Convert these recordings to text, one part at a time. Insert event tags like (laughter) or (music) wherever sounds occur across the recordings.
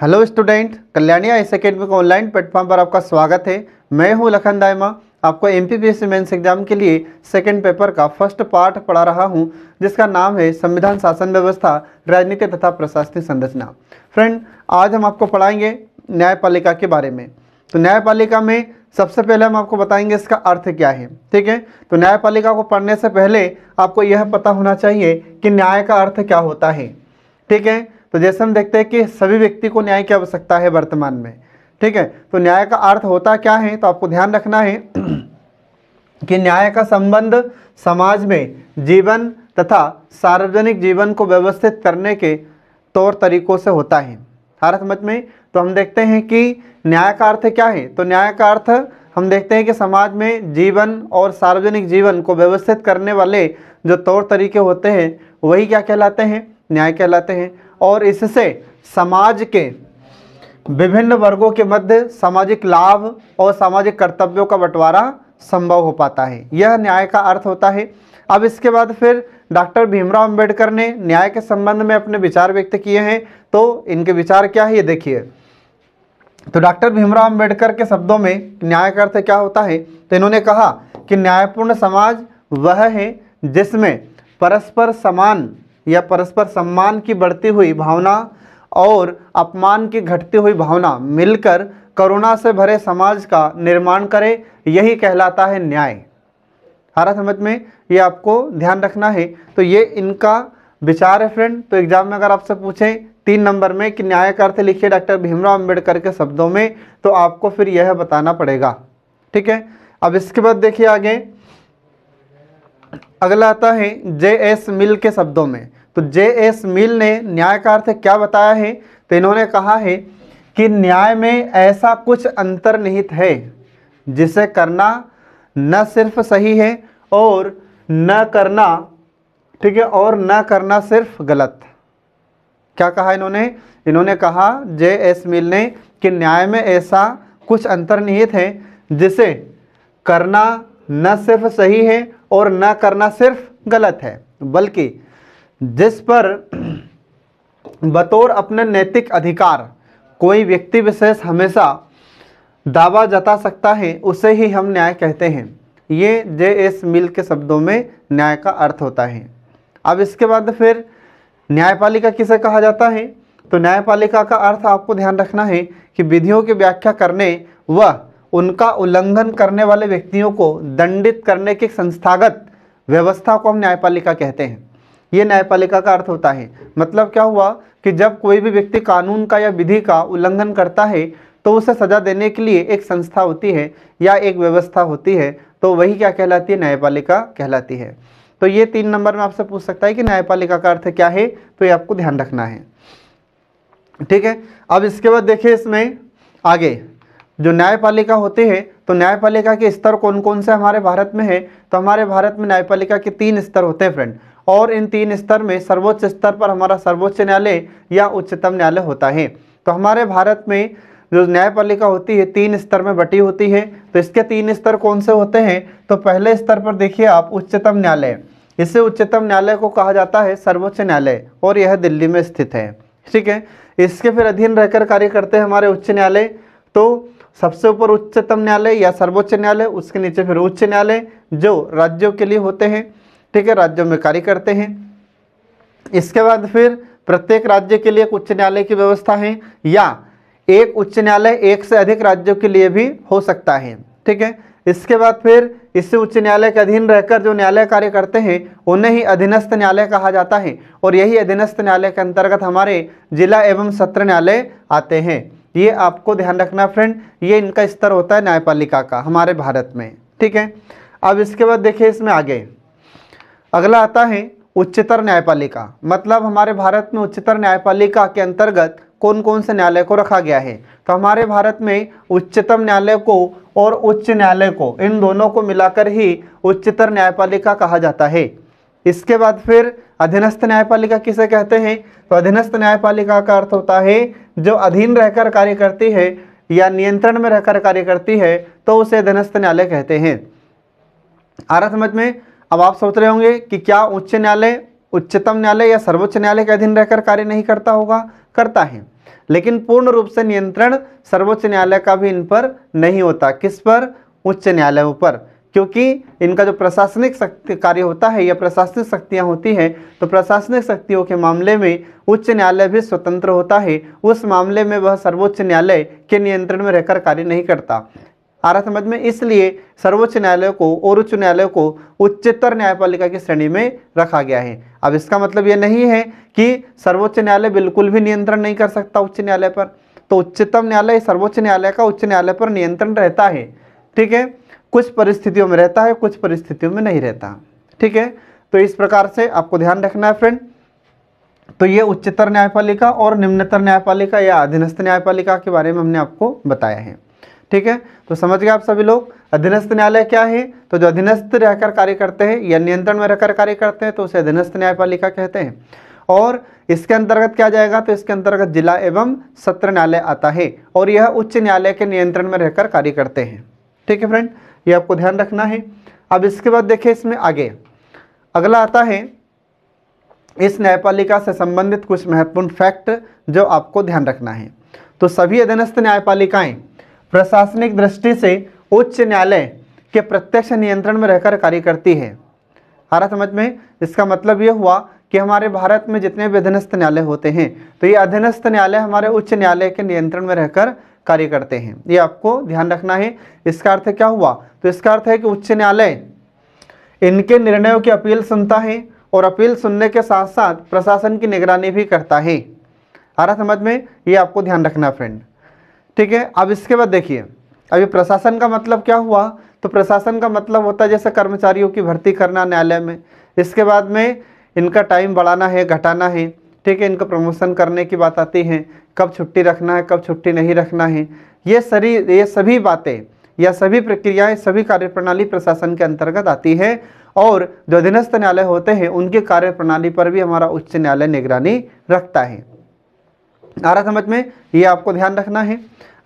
hello student Kalyani आई का online platform पर आपका स्वागत है मैं हूं लखन दायमा आपको एम पी मेंस एग्जाम के लिए सेकेंड पेपर का फर्स्ट पार्ट पढ़ा रहा हूं जिसका नाम है संविधान शासन व्यवस्था राजनीति तथा प्रशासनिक संरचना फ्रेंड आज हम आपको पढ़ाएंगे न्यायपालिका के बारे में तो न्यायपालिका में सबसे पहले हम आपको बताएंगे इसका अर्थ क्या है ठीक है तो न्यायपालिका को पढ़ने से पहले आपको यह पता होना चाहिए कि न्याय का अर्थ क्या होता है ठीक है तो जैसे हम देखते हैं कि सभी व्यक्ति को न्याय की आवश्यकता है वर्तमान में ठीक है तो न्याय का अर्थ होता क्या है तो आपको ध्यान रखना है (clears throat) कि न्याय का संबंध समाज में जीवन तथा सार्वजनिक जीवन को व्यवस्थित करने के तौर तरीकों से होता है हर समझ में तो हम देखते हैं कि न्याय का अर्थ क्या है तो न्याय का अर्थ हम देखते हैं कि समाज में जीवन और सार्वजनिक जीवन को व्यवस्थित करने वाले जो तौर तरीके होते हैं वही क्या कहलाते हैं न्याय कहलाते हैं और इससे समाज के विभिन्न वर्गों के मध्य सामाजिक लाभ और सामाजिक कर्तव्यों का बंटवारा संभव हो पाता है यह न्याय का अर्थ होता है अब इसके बाद फिर डॉक्टर भीमराव अंबेडकर ने न्याय के संबंध में अपने विचार व्यक्त किए हैं तो इनके विचार क्या है ये देखिए तो डॉक्टर भीमराव अंबेडकर के शब्दों में न्याय का अर्थ क्या होता है तो इन्होंने कहा कि न्यायपूर्ण समाज वह है जिसमें परस्पर समान या परस्पर सम्मान की बढ़ती हुई भावना और अपमान की घटती हुई भावना मिलकर करुणा से भरे समाज का निर्माण करे यही कहलाता है न्याय हरा समझ में ये आपको ध्यान रखना है तो ये इनका विचार है फ्रेंड तो एग्जाम में अगर आपसे पूछें तीन नंबर में कि न्याय का अर्थ लिखिए डॉक्टर भीमराव अंबेडकर के शब्दों में तो आपको फिर यह बताना पड़ेगा ठीक है अब इसके बाद देखिए आगे अगला आता है जे एस मिल के शब्दों में तो जे एस मिल ने न्यायकार से क्या बताया है तो इन्होंने कहा है कि न्याय में ऐसा कुछ अंतर्निहित है जिसे करना न सिर्फ सही है और न करना ठीक है और न करना सिर्फ गलत क्या कहा इन्होंने इन्होंने कहा जे एस मिल ने कि न्याय में ऐसा कुछ अंतर्निहित है जिसे करना न सिर्फ सही है और न करना सिर्फ गलत है बल्कि जिस पर बतौर अपने नैतिक अधिकार कोई व्यक्ति विशेष हमेशा दावा जता सकता है उसे ही हम न्याय कहते हैं ये जे एस मिल के शब्दों में न्याय का अर्थ होता है अब इसके बाद फिर न्यायपालिका किसे कहा जाता है तो न्यायपालिका का अर्थ आपको ध्यान रखना है कि विधियों की व्याख्या करने व उनका उल्लंघन करने वाले व्यक्तियों को दंडित करने की संस्थागत व्यवस्था को हम न्यायपालिका कहते हैं ये न्यायपालिका का अर्थ होता है मतलब क्या हुआ कि जब कोई भी व्यक्ति कानून का या विधि का उल्लंघन करता है तो उसे सजा देने के लिए एक संस्था होती है या एक व्यवस्था होती है तो वही क्या कहलाती है न्यायपालिका कहलाती है तो ये तीन नंबर में आपसे पूछ सकता है कि न्यायपालिका का अर्थ क्या है तो ये आपको ध्यान रखना है ठीक है अब इसके बाद देखिए इसमें आगे जो न्यायपालिका होते हैं तो न्यायपालिका के स्तर कौन कौन से हमारे भारत में है तो हमारे भारत में न्यायपालिका के तीन स्तर होते हैं फ्रेंड और इन तीन स्तर में सर्वोच्च स्तर पर हमारा सर्वोच्च न्यायालय या उच्चतम न्यायालय होता है तो हमारे भारत में जो न्यायपालिका होती है तीन स्तर में बटी होती है तो इसके तीन स्तर कौन से होते हैं तो पहले स्तर पर देखिए आप उच्चतम न्यायालय इसे उच्चतम न्यायालय को कहा जाता है सर्वोच्च न्यायालय और यह दिल्ली में स्थित है ठीक है इसके फिर अधीन रहकर कार्य करते हैं हमारे उच्च न्यायालय तो सबसे ऊपर उच्चतम न्यायालय या सर्वोच्च न्यायालय उसके नीचे फिर उच्च न्यायालय जो राज्यों के लिए होते हैं ठीक है राज्यों में कार्य करते हैं इसके बाद फिर प्रत्येक राज्य के लिए उच्च न्यायालय की व्यवस्था है या एक उच्च न्यायालय एक से अधिक राज्यों के लिए भी हो सकता है ठीक है इसके बाद फिर इससे उच्च न्यायालय के अधीन रहकर जो न्यायालय कार्य करते हैं उन्हें ही अधीनस्थ न्यायालय कहा जाता है और यही अधीनस्थ न्यायालय के अंतर्गत हमारे जिला एवं सत्र न्यायालय आते हैं ये आपको ध्यान रखना फ्रेंड ये इनका स्तर होता है न्यायपालिका का हमारे भारत में ठीक है अब इसके बाद देखिए इसमें आगे अगला आता है उच्चतर न्यायपालिका मतलब हमारे भारत में उच्चतर न्यायपालिका के अंतर्गत कौन कौन से न्यायालय को रखा गया है तो हमारे भारत में उच्चतम न्यायालय को और उच्च न्यायालय को इन दोनों को मिलाकर ही उच्चतर न्यायपालिका कहा जाता है इसके बाद फिर अधीनस्थ न्यायपालिका किसे कहते हैं तो अधीनस्थ न्यायपालिका का अर्थ होता है जो अधीन रहकर कार्य करती है या नियंत्रण में रहकर कार्य करती है तो उसे अधीनस्थ न्यायालय कहते हैं आ रहा समझ में अब आप सोच रहे होंगे कि क्या उच्च न्यायालय उच्चतम न्यायालय या सर्वोच्च न्यायालय के अधीन रहकर कार्य नहीं करता होगा करता है लेकिन पूर्ण रूप से नियंत्रण सर्वोच्च न्यायालय का भी इन पर नहीं होता किस पर उच्च न्यायालयों पर क्योंकि इनका जो प्रशासनिक शक्ति कार्य होता है या प्रशासनिक शक्तियाँ होती हैं तो प्रशासनिक शक्तियों के मामले में उच्च न्यायालय भी स्वतंत्र होता है उस मामले में वह सर्वोच्च न्यायालय के नियंत्रण में रहकर कार्य नहीं करता आ रहा समझ में इसलिए सर्वोच्च न्यायालय को और उच्च न्यायालय को उच्चतर न्यायपालिका की श्रेणी में रखा गया है अब इसका मतलब ये नहीं है कि सर्वोच्च न्यायालय बिल्कुल भी नियंत्रण नहीं कर सकता उच्च न्यायालय पर तो उच्चतम न्यायालय सर्वोच्च न्यायालय का उच्च न्यायालय पर नियंत्रण रहता है ठीक है कुछ परिस्थितियों में रहता है कुछ परिस्थितियों में नहीं रहता ठीक है तो इस प्रकार से आपको ध्यान रखना है फ्रेंड तो ये उच्चतर न्यायपालिका और निम्नतर न्यायपालिका या अधीनस्थ न्यायपालिका के बारे में हमने आपको बताया है ठीक है तो समझ गए आप सभी लोग अधीनस्थ न्यायालय क्या है तो जो अधीनस्थ रहकर कार्य करते हैं या नियंत्रण में रहकर कार्य करते हैं तो उसे अधीनस्थ न्यायपालिका कहते हैं और इसके अंतर्गत क्या जाएगा तो इसके अंतर्गत जिला एवं सत्र न्यायालय आता है और यह उच्च न्यायालय के नियंत्रण में रहकर कार्य करते हैं ठीक है फ्रेंड ये आपको ध्यान रखना है अब इसके बाद देखिए इसमें आगे अगला आता है इस न्यायपालिका से संबंधित कुछ महत्वपूर्ण फैक्ट जो आपको ध्यान रखना है तो सभी अधीनस्थ न्यायपालिकाएं प्रशासनिक दृष्टि से उच्च न्यायालय के प्रत्यक्ष नियंत्रण में रहकर कार्य करती है हरा समझ में इसका मतलब ये हुआ कि हमारे भारत में जितने भी अधीनस्थ न्यायालय होते हैं तो ये अधीनस्थ न्यायालय हमारे उच्च न्यायालय के नियंत्रण में रहकर कार्य करते हैं ये आपको ध्यान रखना है इसका अर्थ क्या हुआ तो इसका अर्थ है कि उच्च न्यायालय इनके निर्णयों की अपील सुनता है और अपील सुनने के साथ साथ प्रशासन की निगरानी भी करता है आ रहा समझ में ये आपको ध्यान रखना फ्रेंड ठीक है अब इसके बाद देखिए अभी प्रशासन का मतलब क्या हुआ तो प्रशासन का मतलब होता है जैसे कर्मचारियों की भर्ती करना न्यायालय में इसके बाद में इनका टाइम बढ़ाना है घटाना है ठीक है इनको प्रमोशन करने की बात आती है कब छुट्टी रखना है कब छुट्टी नहीं रखना है ये सारी ये सभी बातें या सभी प्रक्रियाएं सभी कार्यप्रणाली प्रशासन के अंतर्गत आती है और जो अधीनस्थ न्यायालय होते हैं उनकी कार्यप्रणाली पर भी हमारा उच्च न्यायालय निगरानी रखता है आ रहा समझ में ये आपको ध्यान रखना है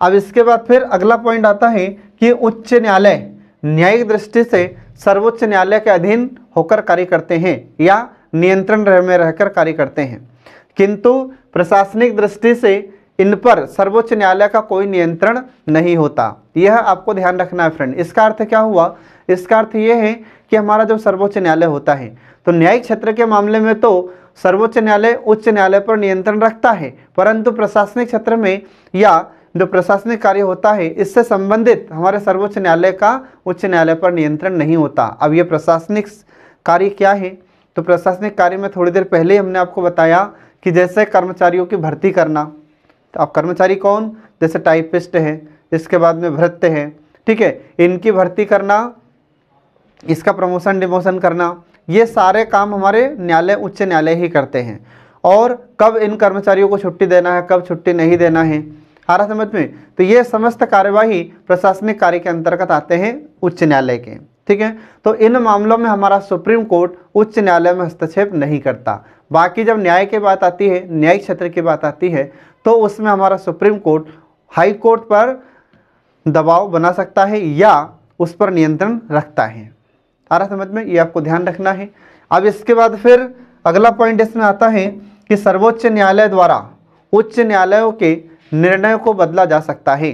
अब इसके बाद फिर अगला पॉइंट आता है कि उच्च न्यायालय न्यायिक दृष्टि से सर्वोच्च न्यायालय के अधीन होकर कार्य करते हैं या नियंत्रण में रहकर कार्य करते हैं किंतु प्रशासनिक दृष्टि से इन पर सर्वोच्च न्यायालय का कोई नियंत्रण नहीं होता यह आपको ध्यान रखना है फ्रेंड इसका अर्थ क्या हुआ इसका अर्थ ये है कि हमारा जो सर्वोच्च न्यायालय होता है तो न्यायिक क्षेत्र के मामले में तो सर्वोच्च न्यायालय उच्च न्यायालय पर नियंत्रण रखता है परंतु प्रशासनिक क्षेत्र में या जो प्रशासनिक कार्य होता है इससे संबंधित हमारे सर्वोच्च न्यायालय का उच्च न्यायालय पर नियंत्रण नहीं होता अब यह प्रशासनिक कार्य क्या है तो प्रशासनिक कार्य में थोड़ी देर पहले ही हमने आपको बताया कि जैसे कर्मचारियों की भर्ती करना तो आप कर्मचारी कौन जैसे टाइपिस्ट हैं इसके बाद में भृत्य हैं ठीक है इनकी भर्ती करना इसका प्रमोशन डिमोशन करना ये सारे काम हमारे न्यायालय उच्च न्यायालय ही करते हैं और कब इन कर्मचारियों को छुट्टी देना है कब छुट्टी नहीं देना है आ रहा समझ में तो ये समस्त कार्यवाही प्रशासनिक कार्य के अंतर्गत आते हैं उच्च न्यायालय के ठीक है तो इन मामलों में हमारा सुप्रीम कोर्ट उच्च न्यायालय में हस्तक्षेप नहीं करता बाकी जब न्याय की बात आती है न्यायिक क्षेत्र की बात आती है तो उसमें हमारा सुप्रीम कोर्ट हाई कोर्ट पर दबाव बना सकता है या उस पर नियंत्रण रखता है आ रहा समझ में ये आपको ध्यान रखना है अब इसके बाद फिर अगला पॉइंट इसमें आता है कि सर्वोच्च न्यायालय द्वारा उच्च न्यायालयों के निर्णयों को बदला जा सकता है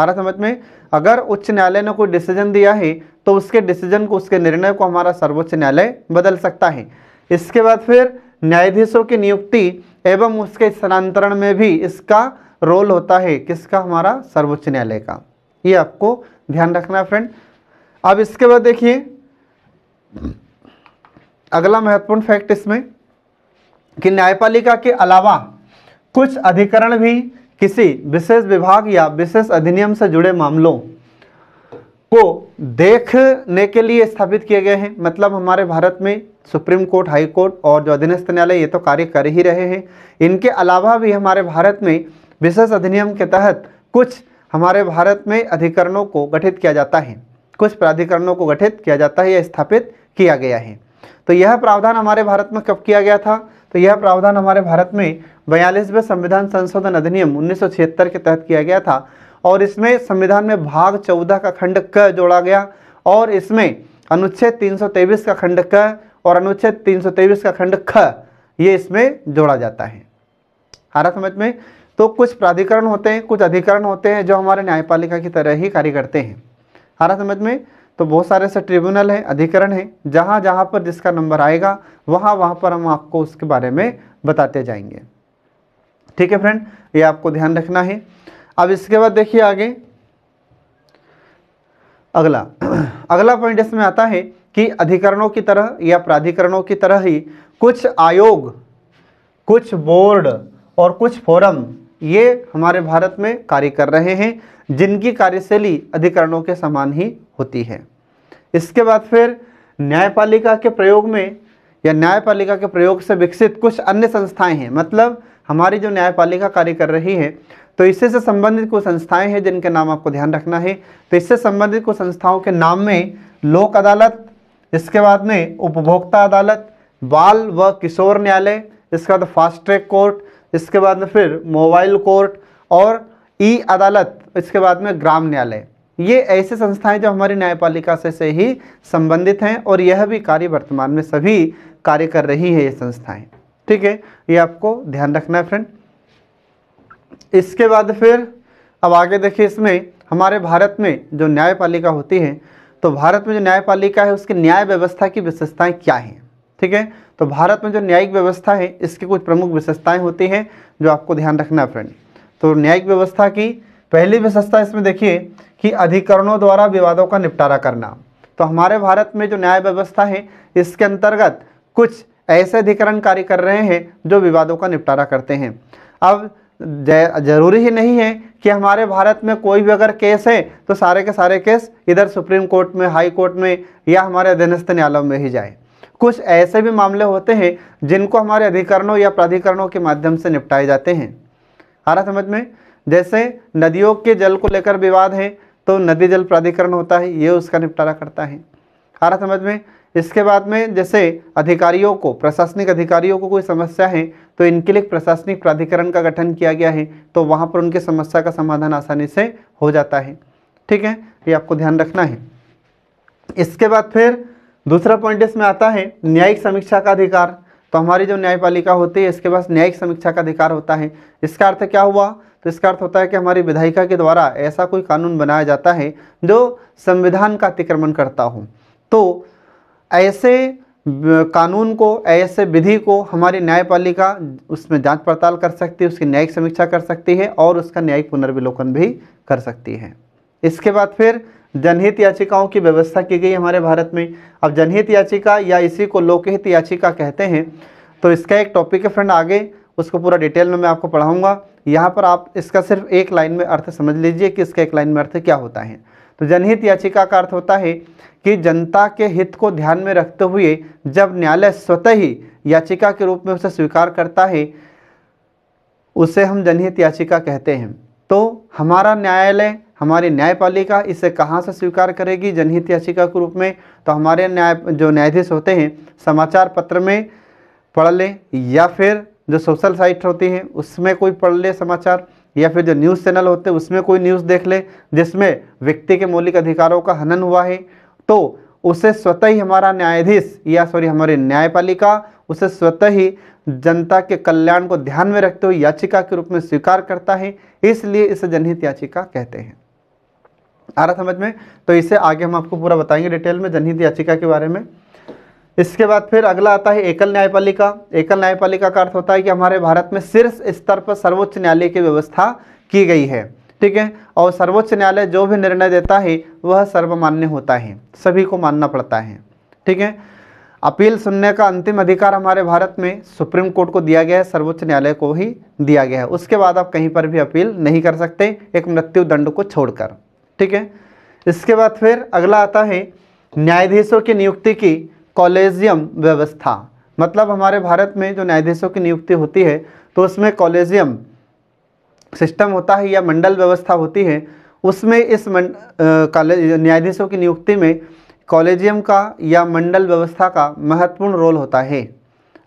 आ रहा समझ में अगर उच्च न्यायालय ने कोई डिसीजन दिया है तो उसके डिसीजन को उसके निर्णय को हमारा सर्वोच्च न्यायालय बदल सकता है इसके बाद फिर न्यायाधीशों की नियुक्ति एवं उसके स्थानांतरण में भी इसका रोल होता है किसका हमारा सर्वोच्च न्यायालय का ये आपको ध्यान रखना है फ्रेंड अब इसके बाद देखिए अगला महत्वपूर्ण फैक्ट इसमें कि न्यायपालिका के अलावा कुछ अधिकरण भी किसी विशेष विभाग या विशेष अधिनियम से जुड़े मामलों को देखने के लिए स्थापित किए गए हैं मतलब हमारे भारत में सुप्रीम कोर्ट हाई कोर्ट और जो अधीनस्थ न्यायालय ये तो कार्य कर ही रहे हैं इनके अलावा भी हमारे भारत में विशेष अधिनियम के तहत कुछ हमारे भारत में अधिकरणों को गठित किया जाता है कुछ प्राधिकरणों को गठित किया जाता है या स्थापित किया गया है तो यह प्रावधान हमारे भारत में कब किया गया था तो यह प्रावधान हमारे भारत में बयालीसवें संविधान संशोधन अधिनियम उन्नीस के तहत किया गया था और इसमें संविधान में भाग चौदह का खंड क जोड़ा गया और इसमें अनुच्छेद 323 का खंड क और अनुच्छेद 323 का खंड ख ये इसमें जोड़ा जाता है हर समझ में तो कुछ प्राधिकरण होते हैं कुछ अधिकरण होते हैं जो हमारे न्यायपालिका की तरह ही कार्य करते हैं हारा समझ में तो बहुत सारे ऐसे ट्रिब्यूनल हैं अधिकरण हैं जहाँ जहाँ पर जिसका नंबर आएगा वहाँ वहाँ पर हम आपको उसके बारे में बताते जाएंगे ठीक है फ्रेंड ये आपको ध्यान रखना है अब इसके बाद देखिए आगे अगला अगला पॉइंट इसमें आता है कि अधिकरणों की तरह या प्राधिकरणों की तरह ही कुछ आयोग कुछ बोर्ड और कुछ फोरम ये हमारे भारत में कार्य कर रहे हैं जिनकी कार्यशैली अधिकरणों के समान ही होती है इसके बाद फिर न्यायपालिका के प्रयोग में या न्यायपालिका के प्रयोग से विकसित कुछ अन्य संस्थाएं हैं मतलब हमारी जो न्यायपालिका कार्य कर रही है तो इससे से संबंधित कुछ संस्थाएं हैं जिनके नाम आपको ध्यान रखना है तो इससे संबंधित कुछ संस्थाओं के नाम में लोक अदालत इसके बाद में उपभोक्ता अदालत बाल व किशोर न्यायालय इसके बाद फास्ट ट्रैक कोर्ट इसके बाद में फिर मोबाइल कोर्ट और ई अदालत इसके बाद में ग्राम न्यायालय ये ऐसे संस्थाएं जो हमारी न्यायपालिका से से ही संबंधित हैं और यह भी कार्य वर्तमान में सभी कार्य कर रही है ये संस्थाएं ठीक है ये आपको ध्यान रखना है फ्रेंड इसके बाद फिर अब आगे देखिए इसमें हमारे भारत में जो न्यायपालिका होती है तो भारत में जो न्यायपालिका है उसकी न्याय व्यवस्था की विशेषताएं क्या हैं ठीक है तो भारत में जो न्यायिक व्यवस्था है इसकी कुछ प्रमुख विशेषताएं होती हैं जो आपको ध्यान रखना है फ्रेंड तो न्यायिक व्यवस्था की पहली विशेषता इसमें देखिए कि अधिकरणों द्वारा विवादों का निपटारा करना तो हमारे भारत में जो न्याय व्यवस्था है इसके अंतर्गत कुछ ऐसे अधिकरण कार्य कर रहे हैं जो विवादों का निपटारा करते हैं अब ज़रूरी ही नहीं है कि हमारे भारत में कोई भी अगर केस है तो सारे के सारे केस इधर सुप्रीम कोर्ट में हाई कोर्ट में या हमारे अधीनस्थ न्यायालय में ही जाए कुछ ऐसे भी मामले होते हैं जिनको हमारे अधिकरणों या प्राधिकरणों के माध्यम से निपटाए जाते हैं आ रहा समझ में जैसे नदियों के जल को लेकर विवाद है तो नदी जल प्राधिकरण होता है ये उसका निपटारा करता है आ रहा समझ में इसके बाद में जैसे अधिकारियों को प्रशासनिक अधिकारियों को कोई समस्या है तो इनके लिए प्रशासनिक प्राधिकरण का गठन किया गया है तो वहाँ पर उनके समस्या का समाधान आसानी से हो जाता है ठीक है ये आपको ध्यान रखना है इसके बाद फिर दूसरा पॉइंट इसमें आता है न्यायिक समीक्षा का अधिकार तो हमारी जो न्यायपालिका होती है इसके पास न्यायिक समीक्षा का अधिकार होता है इसका अर्थ क्या हुआ तो इसका अर्थ होता है कि हमारी विधायिका के द्वारा ऐसा कोई कानून बनाया जाता है जो संविधान का अतिक्रमण करता हो तो ऐसे कानून को ऐसे विधि को हमारी न्यायपालिका उसमें जांच पड़ताल कर सकती है उसकी न्यायिक समीक्षा कर सकती है और उसका न्यायिक पुनर्विलोकन भी कर सकती है इसके बाद फिर जनहित याचिकाओं की व्यवस्था की गई हमारे भारत में अब जनहित याचिका या इसी को लोकहित याचिका कहते हैं तो इसका एक टॉपिक है फ्रेंड आगे उसको पूरा डिटेल में मैं आपको पढ़ाऊँगा यहाँ पर आप इसका सिर्फ एक लाइन में अर्थ समझ लीजिए कि इसका एक लाइन में अर्थ क्या होता है तो जनहित याचिका का अर्थ होता है कि जनता के हित को ध्यान में रखते हुए जब न्यायालय स्वतः ही याचिका के रूप में उसे स्वीकार करता है उसे हम जनहित याचिका कहते हैं तो हमारा न्यायालय हमारी न्यायपालिका इसे कहाँ से स्वीकार करेगी जनहित याचिका के रूप में तो हमारे न्याय जो न्यायाधीश होते हैं समाचार पत्र में पढ़ लें या फिर जो सोशल साइट होती हैं उसमें कोई पढ़ ले समाचार या फिर जो न्यूज़ चैनल होते हैं उसमें कोई न्यूज़ देख ले जिसमें व्यक्ति के मौलिक अधिकारों का हनन हुआ है तो उसे स्वतः ही हमारा न्यायाधीश या सॉरी हमारी न्यायपालिका उसे स्वतः ही जनता के कल्याण को ध्यान में रखते हुए याचिका के रूप में स्वीकार करता है इसलिए इसे जनहित याचिका कहते हैं आ रहा समझ में तो इसे आगे हम आपको पूरा बताएंगे डिटेल में जनहित याचिका के बारे में इसके बाद फिर अगला आता है एकल न्यायपालिका एकल न्यायपालिका का अर्थ होता है कि हमारे भारत में शीर्ष स्तर पर सर्वोच्च न्यायालय की व्यवस्था की गई है ठीक है और सर्वोच्च न्यायालय जो भी निर्णय देता है वह सर्वमान्य होता है सभी को मानना पड़ता है ठीक है अपील सुनने का अंतिम अधिकार हमारे भारत में सुप्रीम कोर्ट को दिया गया है सर्वोच्च न्यायालय को ही दिया गया है उसके बाद आप कहीं पर भी अपील नहीं कर सकते एक मृत्यु दंड को छोड़कर ठीक है इसके बाद फिर अगला आता है न्यायाधीशों की नियुक्ति की कॉलेजियम व्यवस्था मतलब हमारे भारत में जो न्यायाधीशों की नियुक्ति होती है तो उसमें कॉलेजियम सिस्टम होता है या मंडल व्यवस्था होती है उसमें इस कॉलेज न्यायाधीशों की नियुक्ति में कॉलेजियम का या मंडल व्यवस्था का महत्वपूर्ण रोल होता है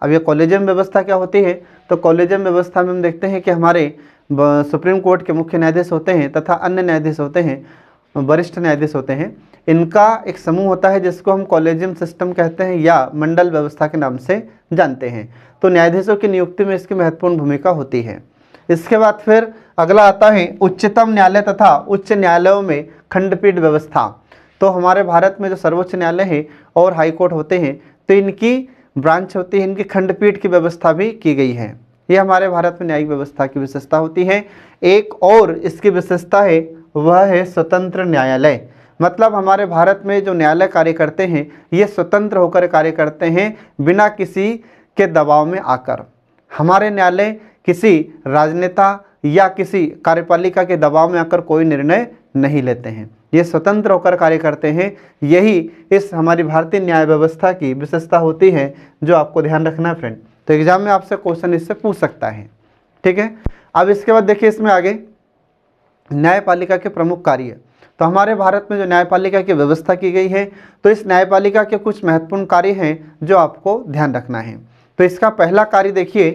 अब ये कॉलेजियम व्यवस्था क्या होती है तो कॉलेजियम व्यवस्था में हम देखते हैं कि हमारे सुप्रीम कोर्ट के मुख्य न्यायाधीश होते हैं तथा अन्य न्यायाधीश होते हैं वरिष्ठ न्यायाधीश होते हैं इनका एक समूह होता है जिसको हम कॉलेजियम सिस्टम कहते हैं या मंडल व्यवस्था के नाम से जानते हैं तो न्यायाधीशों की नियुक्ति में इसकी महत्वपूर्ण भूमिका होती है इसके बाद फिर अगला आता है उच्चतम न्यायालय तथा उच्च न्यायालयों में खंडपीठ व्यवस्था तो हमारे भारत में जो सर्वोच्च न्यायालय है और हाईकोर्ट होते हैं तो इनकी ब्रांच होती है इनकी खंडपीठ की व्यवस्था भी की गई है ये हमारे भारत में न्यायिक व्यवस्था की विशेषता होती है एक और इसकी विशेषता है वह है स्वतंत्र न्यायालय मतलब हमारे भारत में जो न्यायालय कार्य करते हैं ये स्वतंत्र होकर कार्य करते हैं बिना किसी के दबाव में आकर हमारे न्यायालय किसी राजनेता या किसी कार्यपालिका के दबाव में आकर कोई निर्णय नहीं लेते हैं ये स्वतंत्र होकर कार्य करते हैं यही इस हमारी भारतीय न्याय व्यवस्था की विशेषता होती है जो आपको ध्यान रखना है फ्रेंड तो एग्जाम में आपसे क्वेश्चन इससे पूछ सकता है ठीक है अब इसके बाद देखिए इसमें आगे न्यायपालिका के प्रमुख कार्य तो हमारे भारत में जो न्यायपालिका की व्यवस्था की गई है तो इस न्यायपालिका के कुछ महत्वपूर्ण कार्य हैं जो आपको ध्यान रखना है तो इसका पहला कार्य देखिए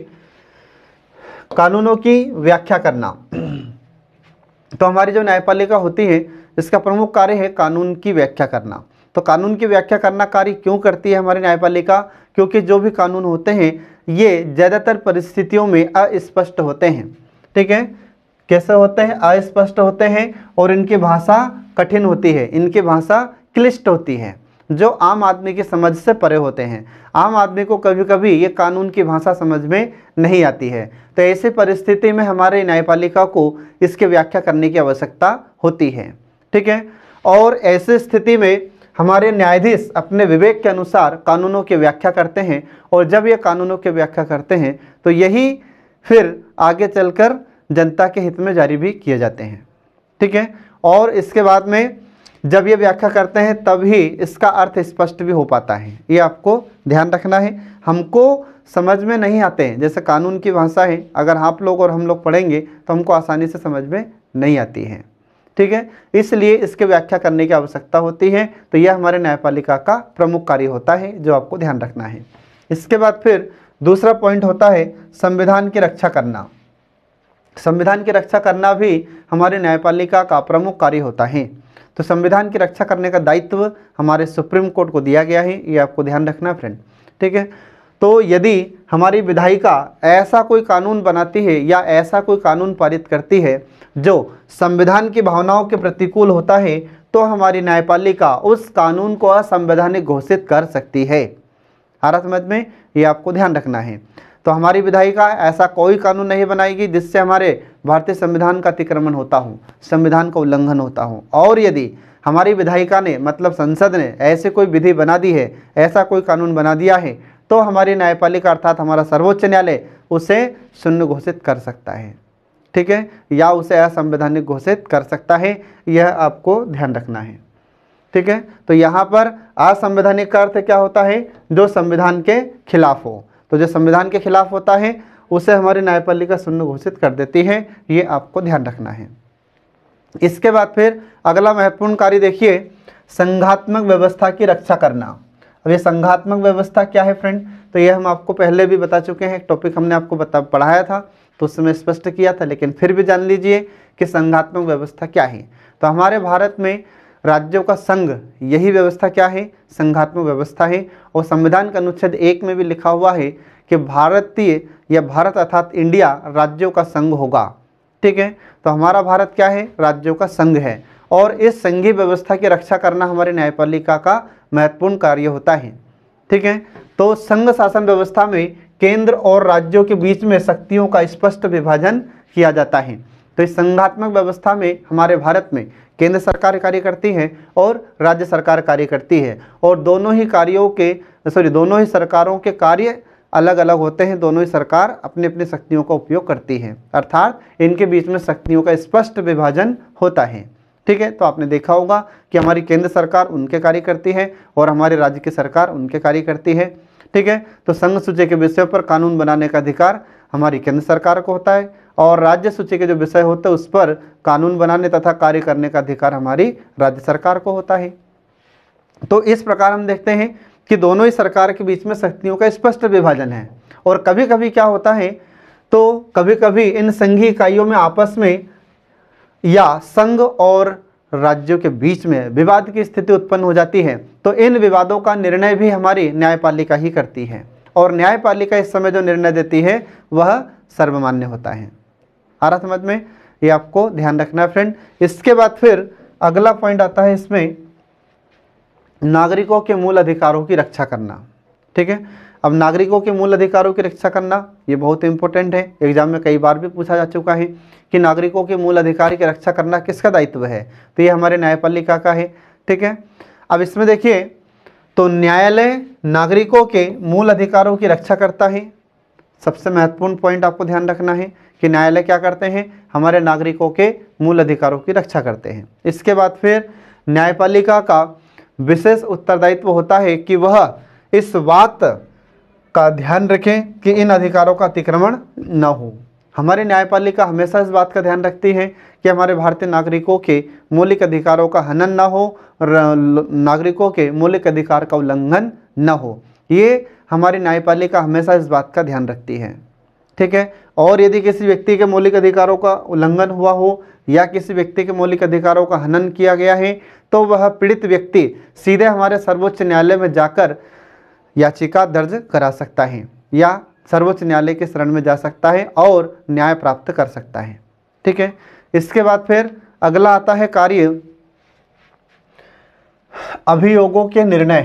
कानूनों की व्याख्या करना तो हमारी जो न्यायपालिका होती है इसका प्रमुख कार्य है कानून की व्याख्या करना तो कानून की व्याख्या करना कार्य क्यों करती है हमारी न्यायपालिका क्योंकि जो भी कानून होते हैं ये ज़्यादातर परिस्थितियों में अस्पष्ट होते हैं ठीक है कैसे होते हैं अस्पष्ट होते हैं और इनकी भाषा कठिन होती है इनकी भाषा क्लिष्ट होती है जो आम आदमी की समझ से परे होते हैं आम आदमी को कभी कभी ये कानून की भाषा समझ में नहीं आती है तो ऐसी परिस्थिति में हमारे न्यायपालिका को इसकी व्याख्या करने की आवश्यकता होती है ठीक है और ऐसी स्थिति में हमारे न्यायाधीश अपने विवेक के अनुसार कानूनों की व्याख्या करते हैं और जब ये कानूनों की व्याख्या करते हैं तो यही फिर आगे चलकर जनता के हित में जारी भी किए जाते हैं ठीक है और इसके बाद में जब ये व्याख्या करते हैं तभी इसका अर्थ स्पष्ट भी हो पाता है ये आपको ध्यान रखना है हमको समझ में नहीं आते हैं जैसे कानून की भाषा है अगर आप लोग और हम लोग पढ़ेंगे तो हमको आसानी से समझ में नहीं आती है ठीक है इसलिए इसके व्याख्या करने की आवश्यकता होती है तो यह हमारे न्यायपालिका का प्रमुख कार्य होता है जो आपको ध्यान रखना है इसके बाद फिर दूसरा पॉइंट होता है संविधान की रक्षा करना संविधान की रक्षा करना भी हमारे न्यायपालिका का प्रमुख कार्य होता है तो संविधान की रक्षा करने का दायित्व हमारे सुप्रीम कोर्ट को दिया गया है ये आपको ध्यान रखना फ्रेंड ठीक है तो यदि हमारी विधायिका ऐसा कोई कानून बनाती है या ऐसा कोई कानून पारित करती है जो संविधान की भावनाओं के प्रतिकूल होता है तो हमारी न्यायपालिका उस कानून को असंवैधानिक घोषित कर सकती है समझ में ये आपको ध्यान रखना है तो हमारी विधायिका ऐसा कोई कानून नहीं बनाएगी जिससे हमारे भारतीय संविधान का अतिक्रमण होता हो संविधान का उल्लंघन होता हो और यदि हमारी विधायिका ने मतलब संसद ने ऐसे कोई विधि बना दी है ऐसा कोई कानून बना दिया है तो हमारी न्यायपालिका अर्थात हमारा सर्वोच्च न्यायालय उसे शून्य घोषित कर सकता है ठीक है या उसे असंवैधानिक घोषित कर सकता है यह आपको ध्यान रखना है ठीक है तो यहाँ पर असंवैधानिक का अर्थ क्या होता है जो संविधान के खिलाफ हो तो जो संविधान के खिलाफ होता है उसे हमारी न्यायपालिका शून्य घोषित कर देती है ये आपको ध्यान रखना है इसके बाद फिर अगला महत्वपूर्ण कार्य देखिए संघात्मक व्यवस्था की रक्षा करना अब ये संघात्मक व्यवस्था क्या है फ्रेंड तो ये हम आपको पहले भी बता चुके हैं एक टॉपिक हमने आपको बता पढ़ाया था तो उस समय स्पष्ट किया था लेकिन फिर भी जान लीजिए कि संघात्मक व्यवस्था क्या है तो हमारे भारत में राज्यों का संघ यही व्यवस्था क्या है संघात्मक व्यवस्था है और संविधान का अनुच्छेद एक में भी लिखा हुआ है कि भारतीय या भारत अर्थात इंडिया राज्यों का संघ होगा ठीक है तो हमारा भारत क्या है राज्यों का संघ है और इस संघीय व्यवस्था की रक्षा करना हमारे न्यायपालिका का महत्वपूर्ण कार्य होता है ठीक है तो संघ शासन व्यवस्था में केंद्र और राज्यों के बीच में शक्तियों का स्पष्ट विभाजन किया जाता है तो इस संघात्मक व्यवस्था में हमारे भारत में केंद्र सरकार कार्य करती है और राज्य सरकार कार्य करती है और दोनों ही कार्यों के सॉरी दोनों ही सरकारों के कार्य अलग अलग होते हैं दोनों ही सरकार अपने अपने शक्तियों का उपयोग करती है अर्थात इनके बीच में शक्तियों का स्पष्ट विभाजन होता है ठीक है तो आपने देखा होगा कि हमारी केंद्र सरकार उनके कार्य करती है और हमारे राज्य की सरकार उनके कार्य करती है ठीक है तो संघ सूची के विषय पर कानून बनाने का अधिकार हमारी केंद्र सरकार को होता है और राज्य सूची के जो विषय होते हैं उस पर कानून बनाने तथा कार्य करने का अधिकार हमारी राज्य सरकार को होता है तो इस प्रकार हम देखते हैं कि दोनों ही सरकार के बीच में शक्तियों का स्पष्ट विभाजन है और कभी कभी क्या होता है तो कभी कभी इन संघीय इकाइयों में आपस में या संघ और राज्यों के बीच में विवाद की स्थिति उत्पन्न हो जाती है तो इन विवादों का निर्णय भी हमारी न्यायपालिका ही करती है और न्यायपालिका इस समय जो निर्णय देती है वह सर्वमान्य होता है आ रहा समझ में ये आपको ध्यान रखना है फ्रेंड इसके बाद फिर अगला पॉइंट आता है इसमें नागरिकों के मूल अधिकारों की रक्षा करना ठीक है अब नागरिकों के मूल अधिकारों की रक्षा करना ये बहुत इंपॉर्टेंट है एग्जाम में कई बार भी पूछा जा चुका है कि नागरिकों के मूल अधिकार की रक्षा करना किसका दायित्व है तो ये हमारे न्यायपालिका का है ठीक है अब इसमें देखिए तो न्यायालय नागरिकों के मूल अधिकारों की रक्षा करता है सबसे महत्वपूर्ण पॉइंट आपको ध्यान रखना है कि न्यायालय क्या करते हैं हमारे नागरिकों के मूल अधिकारों की रक्षा करते हैं इसके बाद फिर न्यायपालिका का विशेष उत्तरदायित्व होता है कि वह इस बात का ध्यान रखें कि इन अधिकारों का अतिक्रमण न हो हमारी न्यायपालिका हमेशा इस बात का ध्यान रखती है कि हमारे भारतीय नागरिकों के मौलिक अधिकारों का हनन न हो और नागरिकों के मौलिक अधिकार का उल्लंघन न हो ये हमारी न्यायपालिका हमेशा इस बात का ध्यान रखती है ठीक है और यदि किसी व्यक्ति के मौलिक अधिकारों का उल्लंघन हुआ हो या किसी व्यक्ति के मौलिक अधिकारों का हनन किया गया है तो वह पीड़ित व्यक्ति सीधे हमारे सर्वोच्च न्यायालय में जाकर याचिका दर्ज करा सकता है या सर्वोच्च न्यायालय के शरण में जा सकता है और न्याय प्राप्त कर सकता है ठीक है इसके बाद फिर अगला आता है कार्य अभियोगों के निर्णय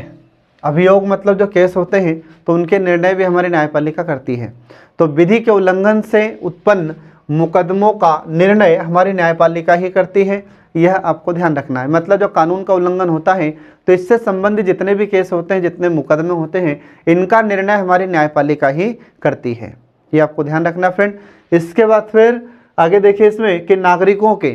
अभियोग मतलब जो केस होते हैं तो उनके निर्णय भी हमारी न्यायपालिका करती है तो विधि के उल्लंघन से उत्पन्न मुकदमों का निर्णय हमारी न्यायपालिका ही करती है यह आपको ध्यान रखना है मतलब जो कानून का उल्लंघन होता है तो इससे संबंधित जितने भी केस होते हैं जितने मुकदमे होते हैं इनका निर्णय हमारी न्यायपालिका ही करती है ये आपको ध्यान रखना फ्रेंड इसके बाद फिर आगे देखिए इसमें कि नागरिकों के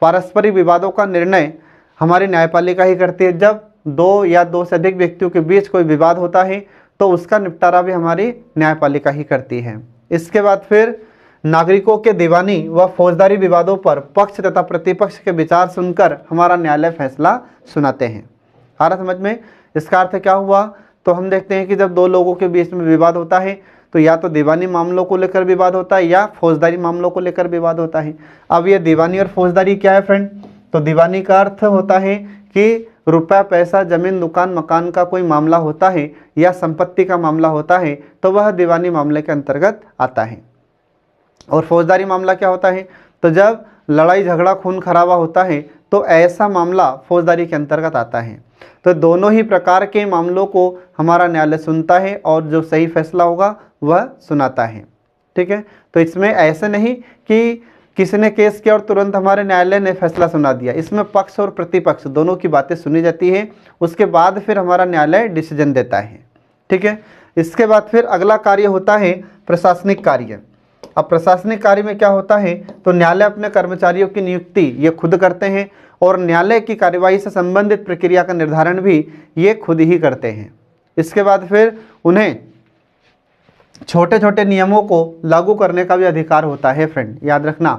पारस्परिक विवादों का निर्णय हमारी न्यायपालिका ही करती है जब दो या दो से अधिक व्यक्तियों के बीच कोई विवाद होता है तो उसका निपटारा भी हमारी न्यायपालिका ही करती है इसके बाद फिर नागरिकों के दीवानी व फौजदारी विवादों पर पक्ष तथा प्रतिपक्ष के विचार सुनकर हमारा न्यायालय फैसला सुनाते हैं आ रहा समझ में इसका अर्थ क्या हुआ तो हम देखते हैं कि जब दो लोगों के बीच में विवाद होता है तो या तो दीवानी मामलों को लेकर विवाद होता है या फौजदारी मामलों को लेकर विवाद होता है अब ये दीवानी और फौजदारी क्या है फ्रेंड तो दीवानी का अर्थ होता है कि रुपया पैसा जमीन दुकान मकान का कोई मामला होता है या संपत्ति का मामला होता है तो वह दीवानी मामले के अंतर्गत आता है और फौजदारी मामला क्या होता है तो जब लड़ाई झगड़ा खून खराबा होता है तो ऐसा मामला फौजदारी के अंतर्गत आता है तो दोनों ही प्रकार के मामलों को हमारा न्यायालय सुनता है और जो सही फैसला होगा वह सुनाता है ठीक है तो इसमें ऐसे नहीं कि किसने केस किया और तुरंत हमारे न्यायालय ने फैसला सुना दिया इसमें पक्ष और प्रतिपक्ष दोनों की बातें सुनी जाती है उसके बाद फिर हमारा न्यायालय डिसीजन देता है ठीक है इसके बाद फिर अगला कार्य होता है प्रशासनिक कार्य अब प्रशासनिक कार्य में क्या होता है तो न्यायालय अपने कर्मचारियों की नियुक्ति ये खुद करते हैं और न्यायालय की कार्यवाही से संबंधित प्रक्रिया का निर्धारण भी ये खुद ही करते हैं इसके बाद फिर उन्हें छोटे छोटे नियमों को लागू करने का भी अधिकार होता है फ्रेंड याद रखना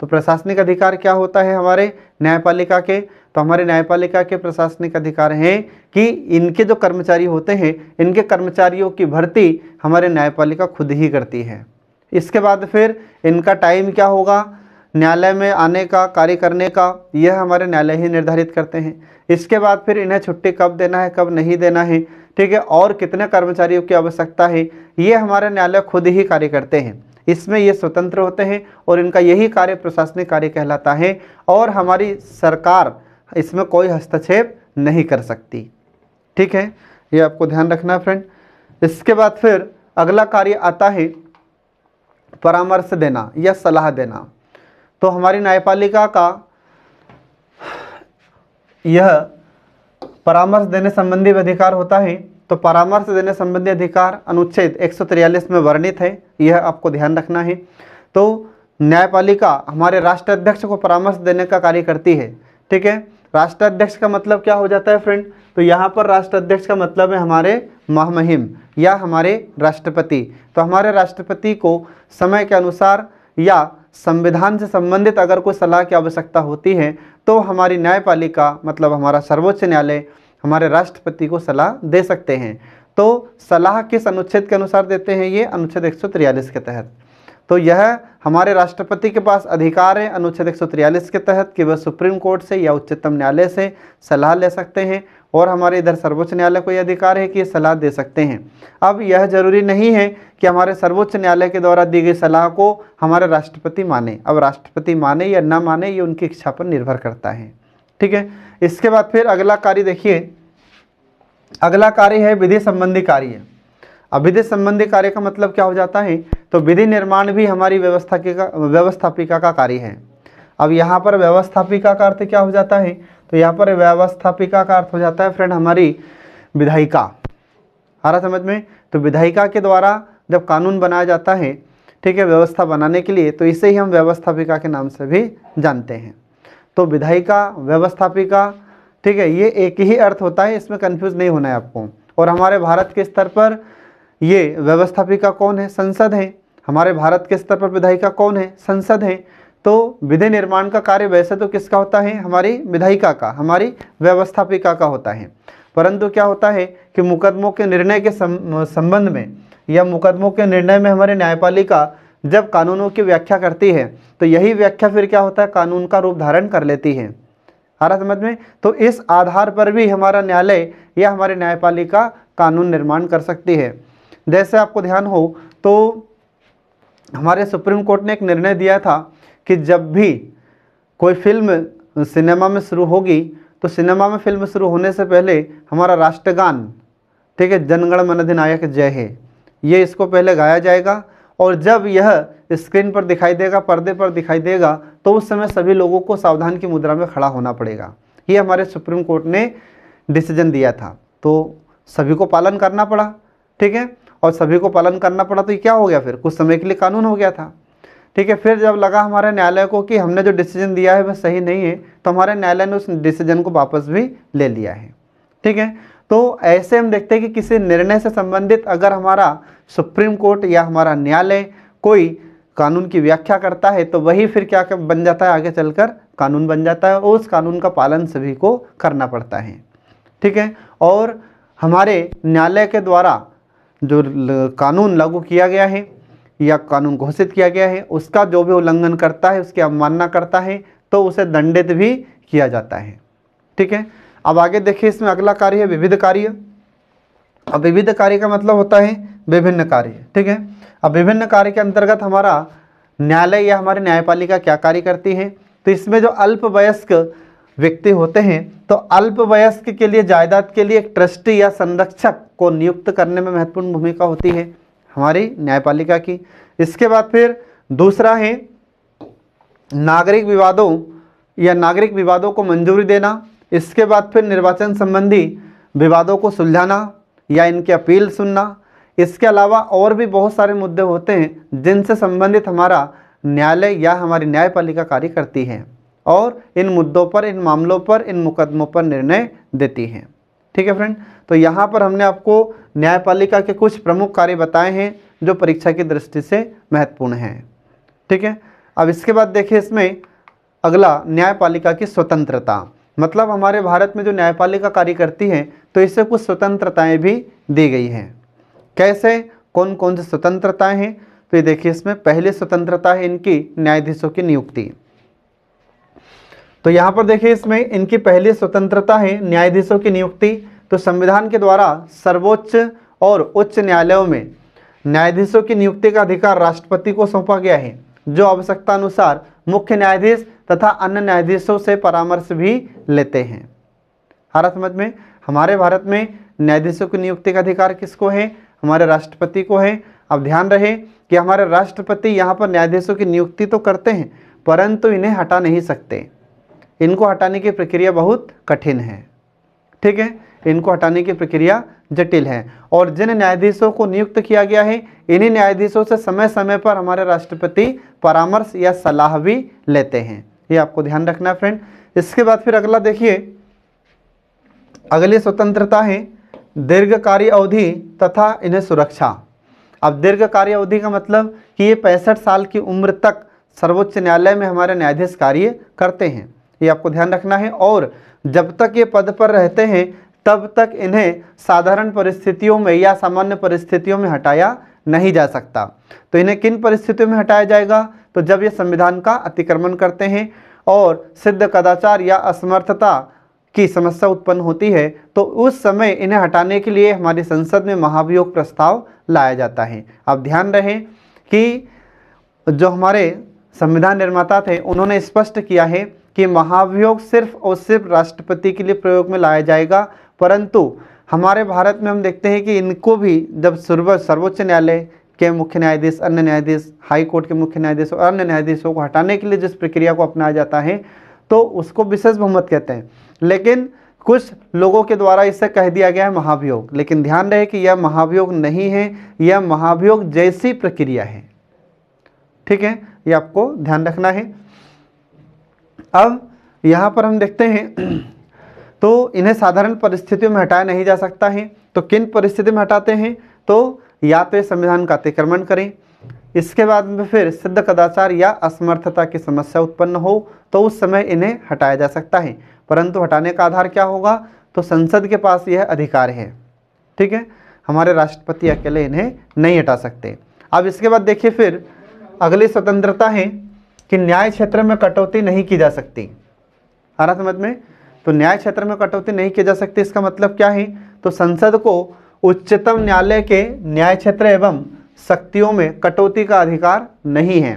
तो प्रशासनिक अधिकार क्या होता है हमारे न्यायपालिका के तो हमारे न्यायपालिका के प्रशासनिक अधिकार हैं कि इनके जो कर्मचारी होते हैं इनके कर्मचारियों की भर्ती हमारे न्यायपालिका खुद ही करती है इसके बाद फिर इनका टाइम क्या होगा न्यायालय में आने का कार्य करने का यह हमारे न्यायालय ही निर्धारित करते हैं इसके बाद फिर इन्हें छुट्टी कब देना है कब नहीं देना है ठीक है और कितने कर्मचारियों की आवश्यकता है ये हमारे न्यायालय खुद ही कार्य करते हैं इसमें ये स्वतंत्र होते हैं और इनका यही कार्य प्रशासनिक कार्य कहलाता है और हमारी सरकार इसमें कोई हस्तक्षेप नहीं कर सकती ठीक है ये आपको ध्यान रखना फ्रेंड इसके बाद फिर अगला कार्य आता है परामर्श देना या सलाह देना तो हमारी न्यायपालिका का यह परामर्श देने संबंधी अधिकार होता है तो परामर्श देने संबंधी अधिकार अनुच्छेद एक में वर्णित है यह आपको ध्यान रखना है तो न्यायपालिका हमारे राष्ट्राध्यक्ष को परामर्श देने का कार्य करती है ठीक है राष्ट्राध्यक्ष का मतलब क्या हो जाता है फ्रेंड तो यहाँ पर राष्ट्राध्यक्ष का मतलब है हमारे महामहिम या हमारे राष्ट्रपति तो हमारे राष्ट्रपति को समय के अनुसार या संविधान से संबंधित अगर कोई सलाह की आवश्यकता होती है तो हमारी न्यायपालिका मतलब हमारा सर्वोच्च न्यायालय हमारे राष्ट्रपति को सलाह दे सकते हैं तो सलाह किस अनुच्छेद के अनुसार देते हैं ये अनुच्छेद एक के तहत तो यह हमारे राष्ट्रपति के पास अधिकार है अनुच्छेद एक के तहत कि वह सुप्रीम कोर्ट से या उच्चतम न्यायालय से सलाह ले सकते हैं और हमारे इधर सर्वोच्च न्यायालय को यह अधिकार है कि ये सलाह दे सकते हैं अब यह जरूरी नहीं है कि हमारे सर्वोच्च न्यायालय के द्वारा दी गई सलाह को हमारे राष्ट्रपति माने अब राष्ट्रपति माने या न माने ये उनकी इच्छा पर निर्भर करता है ठीक है इसके बाद फिर अगला कार्य देखिए अगला कार्य है विधि संबंधी कार्य अब विधि संबंधी कार्य का मतलब क्या हो जाता है तो विधि निर्माण भी हमारी व्यवस्था के का व्यवस्थापिका का कार्य है अब यहाँ पर व्यवस्थापिका का अर्थ क्या हो जाता है तो यहाँ पर व्यवस्थापिका का अर्थ हो जाता है फ्रेंड हमारी विधायिका रहा समझ में तो विधायिका के द्वारा जब कानून बनाया जाता है ठीक है व्यवस्था बनाने के लिए तो इसे ही हम व्यवस्थापिका के नाम से भी जानते हैं तो विधायिका व्यवस्थापिका ठीक है ये एक ही अर्थ होता है इसमें कन्फ्यूज़ नहीं होना है आपको और हमारे भारत के स्तर पर ये व्यवस्थापिका कौन है संसद है हमारे भारत के स्तर पर विधायिका कौन है संसद है तो विधि निर्माण का कार्य वैसे तो किसका होता है हमारी विधायिका का हमारी व्यवस्थापिका का होता है परंतु क्या होता है कि मुकदमों के निर्णय के संबंध में या मुकदमों के निर्णय में हमारे न्यायपालिका जब कानूनों की व्याख्या करती है तो यही व्याख्या फिर क्या होता है कानून का रूप धारण कर लेती है आ रहा समझ में तो इस आधार पर भी हमारा न्यायालय या हमारी न्यायपालिका कानून निर्माण कर सकती है जैसे आपको ध्यान हो तो हमारे सुप्रीम कोर्ट ने एक निर्णय दिया था कि जब भी कोई फिल्म सिनेमा में शुरू होगी तो सिनेमा में फिल्म शुरू होने से पहले हमारा राष्ट्रगान ठीक है जनगण मन अधिनायक जय है ये इसको पहले गाया जाएगा और जब यह स्क्रीन पर दिखाई देगा पर्दे पर दिखाई देगा तो उस समय सभी लोगों को सावधान की मुद्रा में खड़ा होना पड़ेगा ये हमारे सुप्रीम कोर्ट ने डिसीजन दिया था तो सभी को पालन करना पड़ा ठीक है और सभी को पालन करना पड़ा तो क्या हो गया फिर कुछ समय के लिए कानून हो गया था ठीक है फिर जब लगा हमारे न्यायालय को कि हमने जो डिसीजन दिया है वह सही नहीं है तो हमारे न्यायालय ने उस डिसीजन को वापस भी ले लिया है ठीक है तो ऐसे हम देखते हैं कि किसी निर्णय से संबंधित अगर हमारा सुप्रीम कोर्ट या हमारा न्यायालय कोई कानून की व्याख्या करता है तो वही फिर क्या बन जाता है आगे चलकर कानून बन जाता है और उस कानून का पालन सभी को करना पड़ता है ठीक है और हमारे न्यायालय के द्वारा जो कानून लागू किया गया है या कानून घोषित किया गया है उसका जो भी उल्लंघन करता है उसकी अवमानना करता है तो उसे दंडित भी किया जाता है ठीक है अब आगे देखिए इसमें अगला कार्य है विविध कार्य अब विविध कार्य का मतलब होता है विभिन्न कार्य ठीक है अब विभिन्न कार्य के अंतर्गत हमारा न्यायालय या हमारी न्यायपालिका क्या कार्य करती है तो इसमें जो अल्प वयस्क व्यक्ति होते हैं तो अल्प वयस्क के लिए जायदाद के लिए एक ट्रस्टी या संरक्षक को नियुक्त करने में महत्वपूर्ण भूमिका होती है हमारी न्यायपालिका की इसके बाद फिर दूसरा है नागरिक विवादों या नागरिक विवादों को मंजूरी देना इसके बाद फिर निर्वाचन संबंधी विवादों को सुलझाना या इनके अपील सुनना इसके अलावा और भी बहुत सारे मुद्दे होते हैं जिनसे संबंधित हमारा न्यायालय या हमारी न्यायपालिका कार्य करती है और इन मुद्दों पर इन मामलों पर इन मुकदमों पर निर्णय देती है ठीक है फ्रेंड तो यहाँ पर हमने आपको न्यायपालिका के कुछ प्रमुख कार्य बताए हैं जो परीक्षा की दृष्टि से महत्वपूर्ण हैं ठीक है अब इसके बाद देखिए इसमें अगला न्यायपालिका की स्वतंत्रता मतलब हमारे भारत में जो न्यायपालिका कार्य करती है तो इससे कुछ स्वतंत्रताएं भी दी गई हैं कैसे कौन कौन सी स्वतंत्रताएं हैं तो ये देखिए इसमें पहली स्वतंत्रता है इनकी न्यायाधीशों की नियुक्ति तो यहाँ पर देखिए इसमें इनकी पहली स्वतंत्रता है न्यायाधीशों की नियुक्ति तो संविधान के द्वारा सर्वोच्च और उच्च न्यायालयों में न्यायाधीशों की नियुक्ति का अधिकार राष्ट्रपति को सौंपा गया है जो आवश्यकता अनुसार मुख्य न्यायाधीश तथा अन्य न्यायाधीशों से परामर्श भी लेते हैं हर समझ में हमारे भारत में न्यायाधीशों की नियुक्ति का अधिकार किसको है हमारे राष्ट्रपति को है अब ध्यान रहे कि हमारे राष्ट्रपति यहाँ पर न्यायाधीशों की नियुक्ति तो करते हैं परंतु इन्हें हटा नहीं सकते इनको हटाने की प्रक्रिया बहुत कठिन है ठीक है इनको हटाने की प्रक्रिया जटिल है और जिन न्यायाधीशों को नियुक्त किया गया है इन्हीं न्यायाधीशों से समय समय पर हमारे राष्ट्रपति परामर्श या सलाह भी लेते हैं ये आपको ध्यान रखना है फ्रेंड इसके बाद फिर अगला देखिए अगली स्वतंत्रता है दीर्घ कार्य अवधि तथा इन्हें सुरक्षा अब दीर्घ कार्य अवधि का मतलब कि ये पैंसठ साल की उम्र तक सर्वोच्च न्यायालय में हमारे न्यायाधीश कार्य करते हैं ये आपको ध्यान रखना है और जब तक ये पद पर रहते हैं तब तक इन्हें साधारण परिस्थितियों में या सामान्य परिस्थितियों में हटाया नहीं जा सकता तो इन्हें किन परिस्थितियों में हटाया जाएगा तो जब ये संविधान का अतिक्रमण करते हैं और सिद्ध कदाचार या असमर्थता की समस्या उत्पन्न होती है तो उस समय इन्हें हटाने के लिए हमारी संसद में महाभियोग प्रस्ताव लाया जाता है अब ध्यान रहे कि जो हमारे संविधान निर्माता थे उन्होंने स्पष्ट किया है कि महाभियोग सिर्फ और सिर्फ राष्ट्रपति के लिए प्रयोग में लाया जाएगा परंतु हमारे भारत में हम देखते हैं कि इनको भी जब सर्वोच्च न्यायालय के मुख्य न्यायाधीश अन्य न्यायाधीश हाई कोर्ट के मुख्य न्यायाधीश और अन्य न्यायाधीशों को हटाने के लिए जिस प्रक्रिया को अपनाया जाता है तो उसको विशेष बहुमत कहते हैं लेकिन कुछ लोगों के द्वारा इसे कह दिया गया है महाभियोग लेकिन ध्यान रहे कि यह महाभियोग नहीं है यह महाभियोग जैसी प्रक्रिया है ठीक है ये आपको ध्यान रखना है अब यहाँ पर हम देखते हैं तो इन्हें साधारण परिस्थितियों में हटाया नहीं जा सकता है तो किन परिस्थिति में हटाते हैं तो या तो संविधान का अतिक्रमण करें इसके बाद में फिर सिद्ध कदाचार या असमर्थता की समस्या उत्पन्न हो तो उस समय इन्हें हटाया जा सकता है परंतु हटाने का आधार क्या होगा तो संसद के पास यह अधिकार है ठीक है हमारे राष्ट्रपति अकेले इन्हें नहीं हटा सकते अब इसके बाद देखिए फिर अगली स्वतंत्रता है कि न्याय क्षेत्र में कटौती नहीं की जा सकती आ रहा समझ में तो न्याय क्षेत्र में कटौती नहीं की जा सकती इसका मतलब क्या है तो संसद को उच्चतम न्यायालय के न्याय क्षेत्र एवं शक्तियों में कटौती का अधिकार नहीं है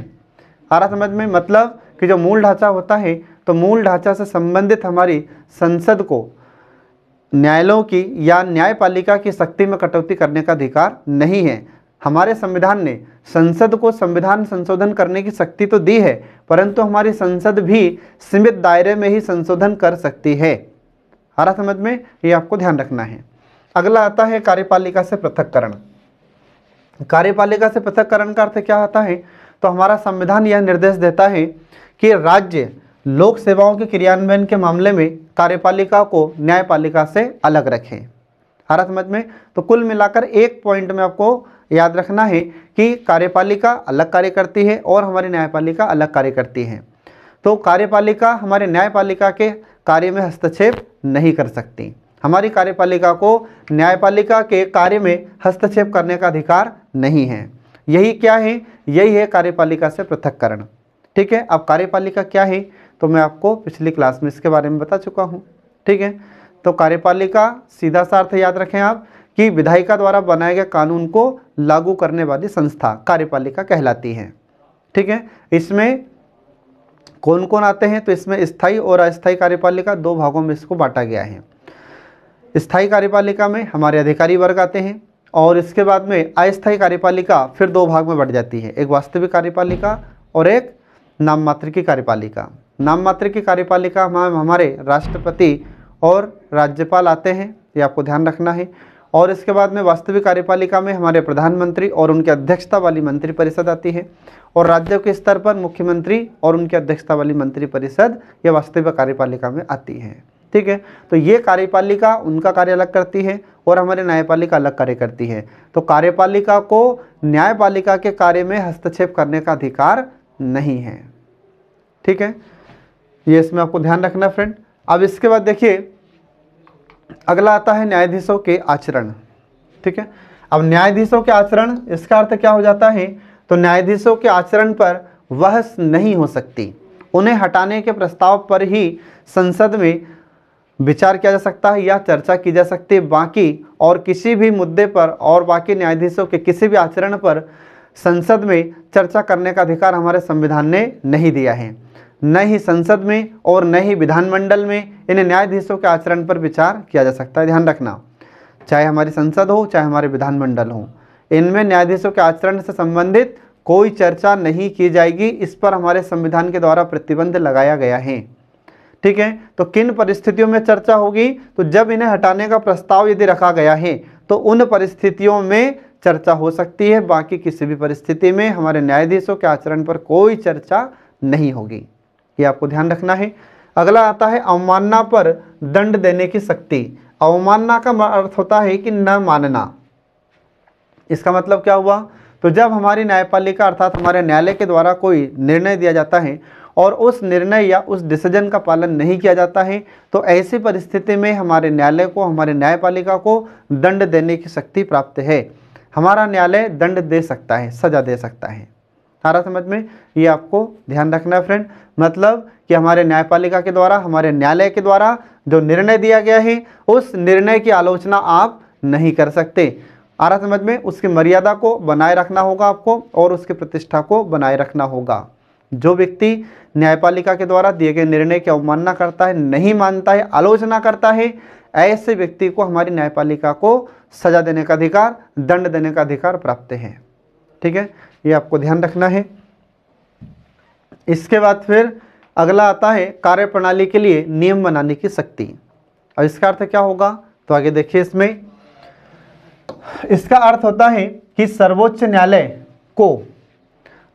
आ रहा समझ में मतलब कि जो मूल ढांचा होता है तो मूल ढांचा से संबंधित हमारी संसद को न्यायालयों की या न्यायपालिका की शक्ति में कटौती करने का अधिकार नहीं है हमारे संविधान ने संसद को संविधान संशोधन करने की शक्ति तो दी है परंतु हमारी संसद भी सीमित दायरे में ही संशोधन कर सकती है हरा समझ में ये आपको ध्यान रखना है अगला आता है कार्यपालिका से पृथककरण कार्यपालिका से पृथककरण का अर्थ क्या आता है तो हमारा संविधान यह निर्देश देता है कि राज्य लोक सेवाओं के क्रियान्वयन के मामले में कार्यपालिका को न्यायपालिका से अलग रखें हरा समझ में तो कुल मिलाकर एक पॉइंट में आपको याद रखना है कि कार्यपालिका अलग कार्य करती है और हमारी न्यायपालिका अलग कार्य करती है तो कार्यपालिका हमारे न्यायपालिका के कार्य में हस्तक्षेप नहीं कर सकती हमारी कार्यपालिका को न्यायपालिका के कार्य में हस्तक्षेप करने का अधिकार नहीं है यही क्या है यही है कार्यपालिका से पृथककरण ठीक है अब कार्यपालिका क्या है तो मैं आपको पिछली क्लास में इसके बारे में बता चुका हूँ ठीक है तो कार्यपालिका सीधा सा अर्थ याद रखें आप कि विधायिका द्वारा बनाए गए कानून को लागू करने वाली संस्था कार्यपालिका कहलाती है ठीक है इसमें कौन कौन आते हैं तो इसमें स्थायी और अस्थायी कार्यपालिका दो भागों में इसको बांटा गया है स्थायी कार्यपालिका में हमारे अधिकारी वर्ग आते हैं और इसके बाद में अस्थायी कार्यपालिका फिर दो भाग में बढ़ जाती है एक वास्तविक कार्यपालिका और एक नाम मात्र की कार्यपालिका नाम मात्र की कार्यपालिका हमारे राष्ट्रपति और राज्यपाल आते हैं ये आपको ध्यान रखना है और इसके बाद में वास्तविक कार्यपालिका में हमारे प्रधानमंत्री और उनकी अध्यक्षता वाली मंत्रिपरिषद आती है और राज्यों के स्तर पर मुख्यमंत्री और उनकी अध्यक्षता वाली मंत्रिपरिषद ये वास्तविक कार्यपालिका में आती है ठीक है तो ये कार्यपालिका उनका कार्य अलग करती है और हमारे न्यायपालिका अलग कार्य करती है तो कार्यपालिका को न्यायपालिका के कार्य में हस्तक्षेप करने का अधिकार नहीं है ठीक है ये इसमें आपको ध्यान रखना फ्रेंड अब इसके बाद देखिए अगला आता है न्यायाधीशों के आचरण ठीक है अब न्यायाधीशों के आचरण इसका अर्थ क्या हो जाता है तो न्यायाधीशों के आचरण पर बहस नहीं हो सकती उन्हें हटाने के प्रस्ताव पर ही संसद में विचार किया जा सकता है या चर्चा की जा सकती है बाकी और किसी भी मुद्दे पर और बाकी न्यायाधीशों के किसी भी आचरण पर संसद में चर्चा करने का अधिकार हमारे संविधान ने नहीं दिया है न ही संसद में और न ही विधानमंडल में इन न्यायाधीशों के आचरण पर विचार किया जा सकता है ध्यान रखना चाहे हमारी संसद हो चाहे हमारे विधानमंडल हो इनमें न्यायाधीशों के आचरण से संबंधित कोई चर्चा नहीं की जाएगी इस पर हमारे संविधान के द्वारा प्रतिबंध लगाया गया है ठीक है तो किन परिस्थितियों में चर्चा होगी तो जब इन्हें हटाने का प्रस्ताव यदि रखा गया है तो उन परिस्थितियों में चर्चा हो सकती है बाकी किसी भी परिस्थिति में हमारे न्यायाधीशों के आचरण पर कोई चर्चा नहीं होगी ये आपको ध्यान रखना है अगला आता है अवमानना पर दंड देने की शक्ति अवमानना का अर्थ होता है कि न मानना इसका मतलब क्या हुआ तो जब हमारी न्यायपालिका अर्थात हमारे न्यायालय के द्वारा कोई निर्णय दिया जाता है और उस निर्णय या उस डिसीजन का पालन नहीं किया जाता है तो ऐसी परिस्थिति में हमारे न्यायालय को हमारे न्यायपालिका को दंड देने की शक्ति प्राप्त है हमारा न्यायालय दंड दे सकता है सजा दे सकता है सारा समझ में ये आपको ध्यान रखना है फ्रेंड मतलब कि हमारे न्यायपालिका के द्वारा हमारे न्यायालय के द्वारा जो निर्णय दिया गया है उस निर्णय की आलोचना आप नहीं कर सकते आ रहा समझ में उसकी मर्यादा को बनाए रखना होगा आपको और उसकी प्रतिष्ठा को बनाए रखना होगा जो व्यक्ति न्यायपालिका के द्वारा दिए गए निर्णय की अवमानना करता है नहीं मानता है आलोचना करता है ऐसे व्यक्ति को हमारी न्यायपालिका को सजा देने का अधिकार दंड देने का अधिकार प्राप्त है ठीक है ये आपको ध्यान रखना है इसके बाद फिर अगला आता है कार्य प्रणाली के लिए नियम बनाने की शक्ति और इसका अर्थ क्या होगा तो आगे देखिए इसमें इसका अर्थ होता है कि सर्वोच्च न्यायालय को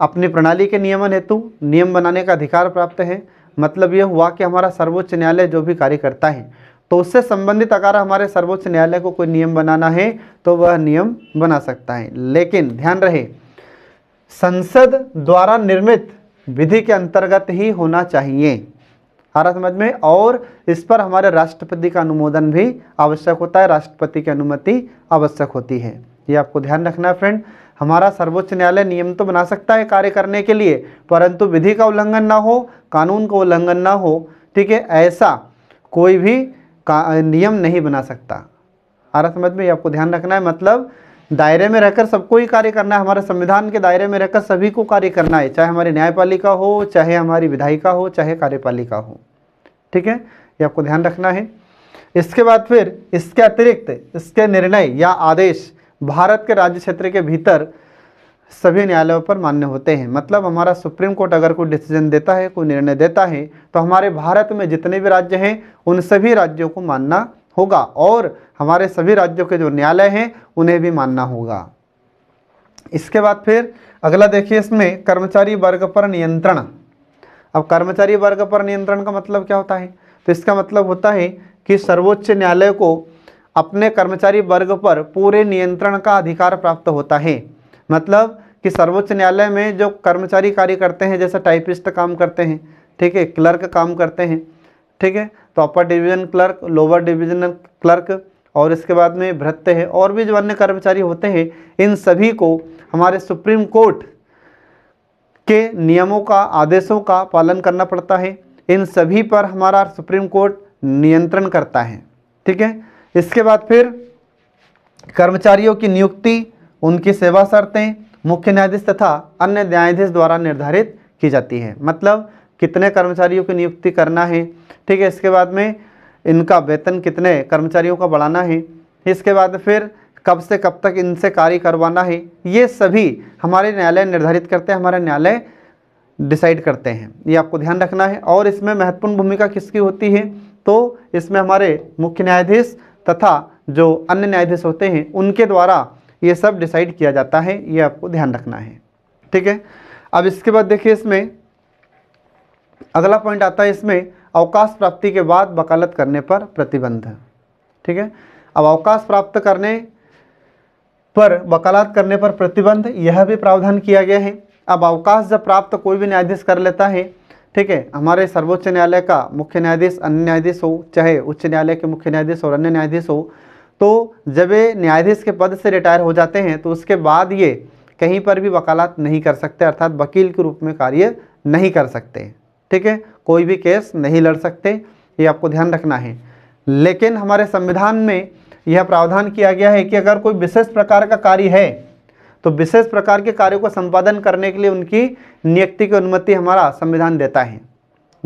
अपनी प्रणाली के नियमन हेतु नियम बनाने का अधिकार प्राप्त है मतलब यह हुआ कि हमारा सर्वोच्च न्यायालय जो भी कार्य करता है तो उससे संबंधित अगर हमारे सर्वोच्च न्यायालय को कोई नियम बनाना है तो वह नियम बना सकता है लेकिन ध्यान रहे संसद द्वारा निर्मित विधि के अंतर्गत ही होना चाहिए आ रहा समझ में और इस पर हमारे राष्ट्रपति का अनुमोदन भी आवश्यक होता है राष्ट्रपति की अनुमति आवश्यक होती है ये आपको ध्यान रखना है फ्रेंड हमारा सर्वोच्च न्यायालय नियम तो बना सकता है कार्य करने के लिए परंतु विधि का उल्लंघन ना हो कानून का उल्लंघन ना हो ठीक है ऐसा कोई भी नियम नहीं बना सकता आ रहा समझ में ये आपको ध्यान रखना है मतलब दायरे में रहकर सबको ही कार्य करना है हमारे संविधान के दायरे में रहकर सभी को कार्य करना है चाहे हमारी न्यायपालिका हो चाहे हमारी विधायिका हो चाहे कार्यपालिका हो ठीक है ये आपको ध्यान रखना है इसके बाद फिर इसके अतिरिक्त इसके निर्णय या आदेश भारत के राज्य क्षेत्र के भीतर सभी न्यायालयों पर मान्य होते हैं मतलब हमारा सुप्रीम कोर्ट अगर कोई डिसीजन देता है कोई निर्णय देता है तो हमारे भारत में जितने भी राज्य हैं उन सभी राज्यों को मानना होगा और हमारे सभी राज्यों के जो न्यायालय हैं उन्हें भी मानना होगा इसके बाद फिर अगला देखिए इसमें कर्मचारी वर्ग पर नियंत्रण अब कर्मचारी वर्ग पर नियंत्रण का मतलब क्या होता है तो इसका मतलब होता है कि सर्वोच्च न्यायालय को अपने कर्मचारी वर्ग पर पूरे नियंत्रण का अधिकार प्राप्त होता है मतलब कि सर्वोच्च न्यायालय में जो कर्मचारी कार्य करते हैं जैसे टाइपिस्ट काम करते हैं ठीक है क्लर्क काम करते हैं ठीक है तो upper division clerk lower divisional clerk और इसके बाद में भृत्य है और भी जो अन्य कर्मचारी होते हैं इन सभी को हमारे सुप्रीम कोर्ट के नियमों का आदेशों का पालन करना पड़ता है इन सभी पर हमारा सुप्रीम कोर्ट नियंत्रण करता है ठीक है इसके बाद फिर कर्मचारियों की नियुक्ति उनकी सेवा शर्तें मुख्य न्यायाधीश तथा अन्य न्यायाधीश द्वारा निर्धारित की जाती है मतलब कितने कर्मचारियों की नियुक्ति करना है ठीक है इसके बाद में इनका वेतन कितने कर्मचारियों का बढ़ाना है इसके बाद फिर कब से कब तक इनसे कार्य करवाना है ये सभी हमारे न्यायालय निर्धारित करते हैं हमारे न्यायालय डिसाइड करते हैं ये आपको ध्यान रखना है और इसमें महत्वपूर्ण भूमिका किसकी होती है तो इसमें हमारे मुख्य न्यायाधीश तथा जो अन्य न्यायाधीश होते हैं उनके द्वारा ये सब डिसाइड किया जाता है ये आपको ध्यान रखना है ठीक है अब इसके बाद देखिए इसमें अगला पॉइंट आता है इसमें अवकाश प्राप्ति के बाद वकालत करने पर प्रतिबंध है ठीक है अब अवकाश प्राप्त करने पर वकालत करने पर प्रतिबंध यह भी प्रावधान किया गया है अब अवकाश जब प्राप्त कोई भी न्यायाधीश कर लेता है ठीक है हमारे सर्वोच्च न्यायालय का मुख्य न्यायाधीश अन्य न्यायाधीश हो चाहे उच्च न्यायालय के मुख्य न्यायाधीश और अन्य न्यायाधीश हो तो जब ये न्यायाधीश के पद से रिटायर हो जाते हैं तो उसके बाद ये कहीं पर भी वकालत नहीं कर सकते अर्थात वकील के रूप में कार्य नहीं कर सकते ठीक है कोई भी केस नहीं लड़ सकते ये आपको ध्यान रखना है लेकिन हमारे संविधान में यह प्रावधान किया गया है कि अगर कोई विशेष प्रकार का कार्य है तो विशेष प्रकार के कार्यों को संपादन करने के लिए उनकी नियुक्ति की अनुमति हमारा संविधान देता है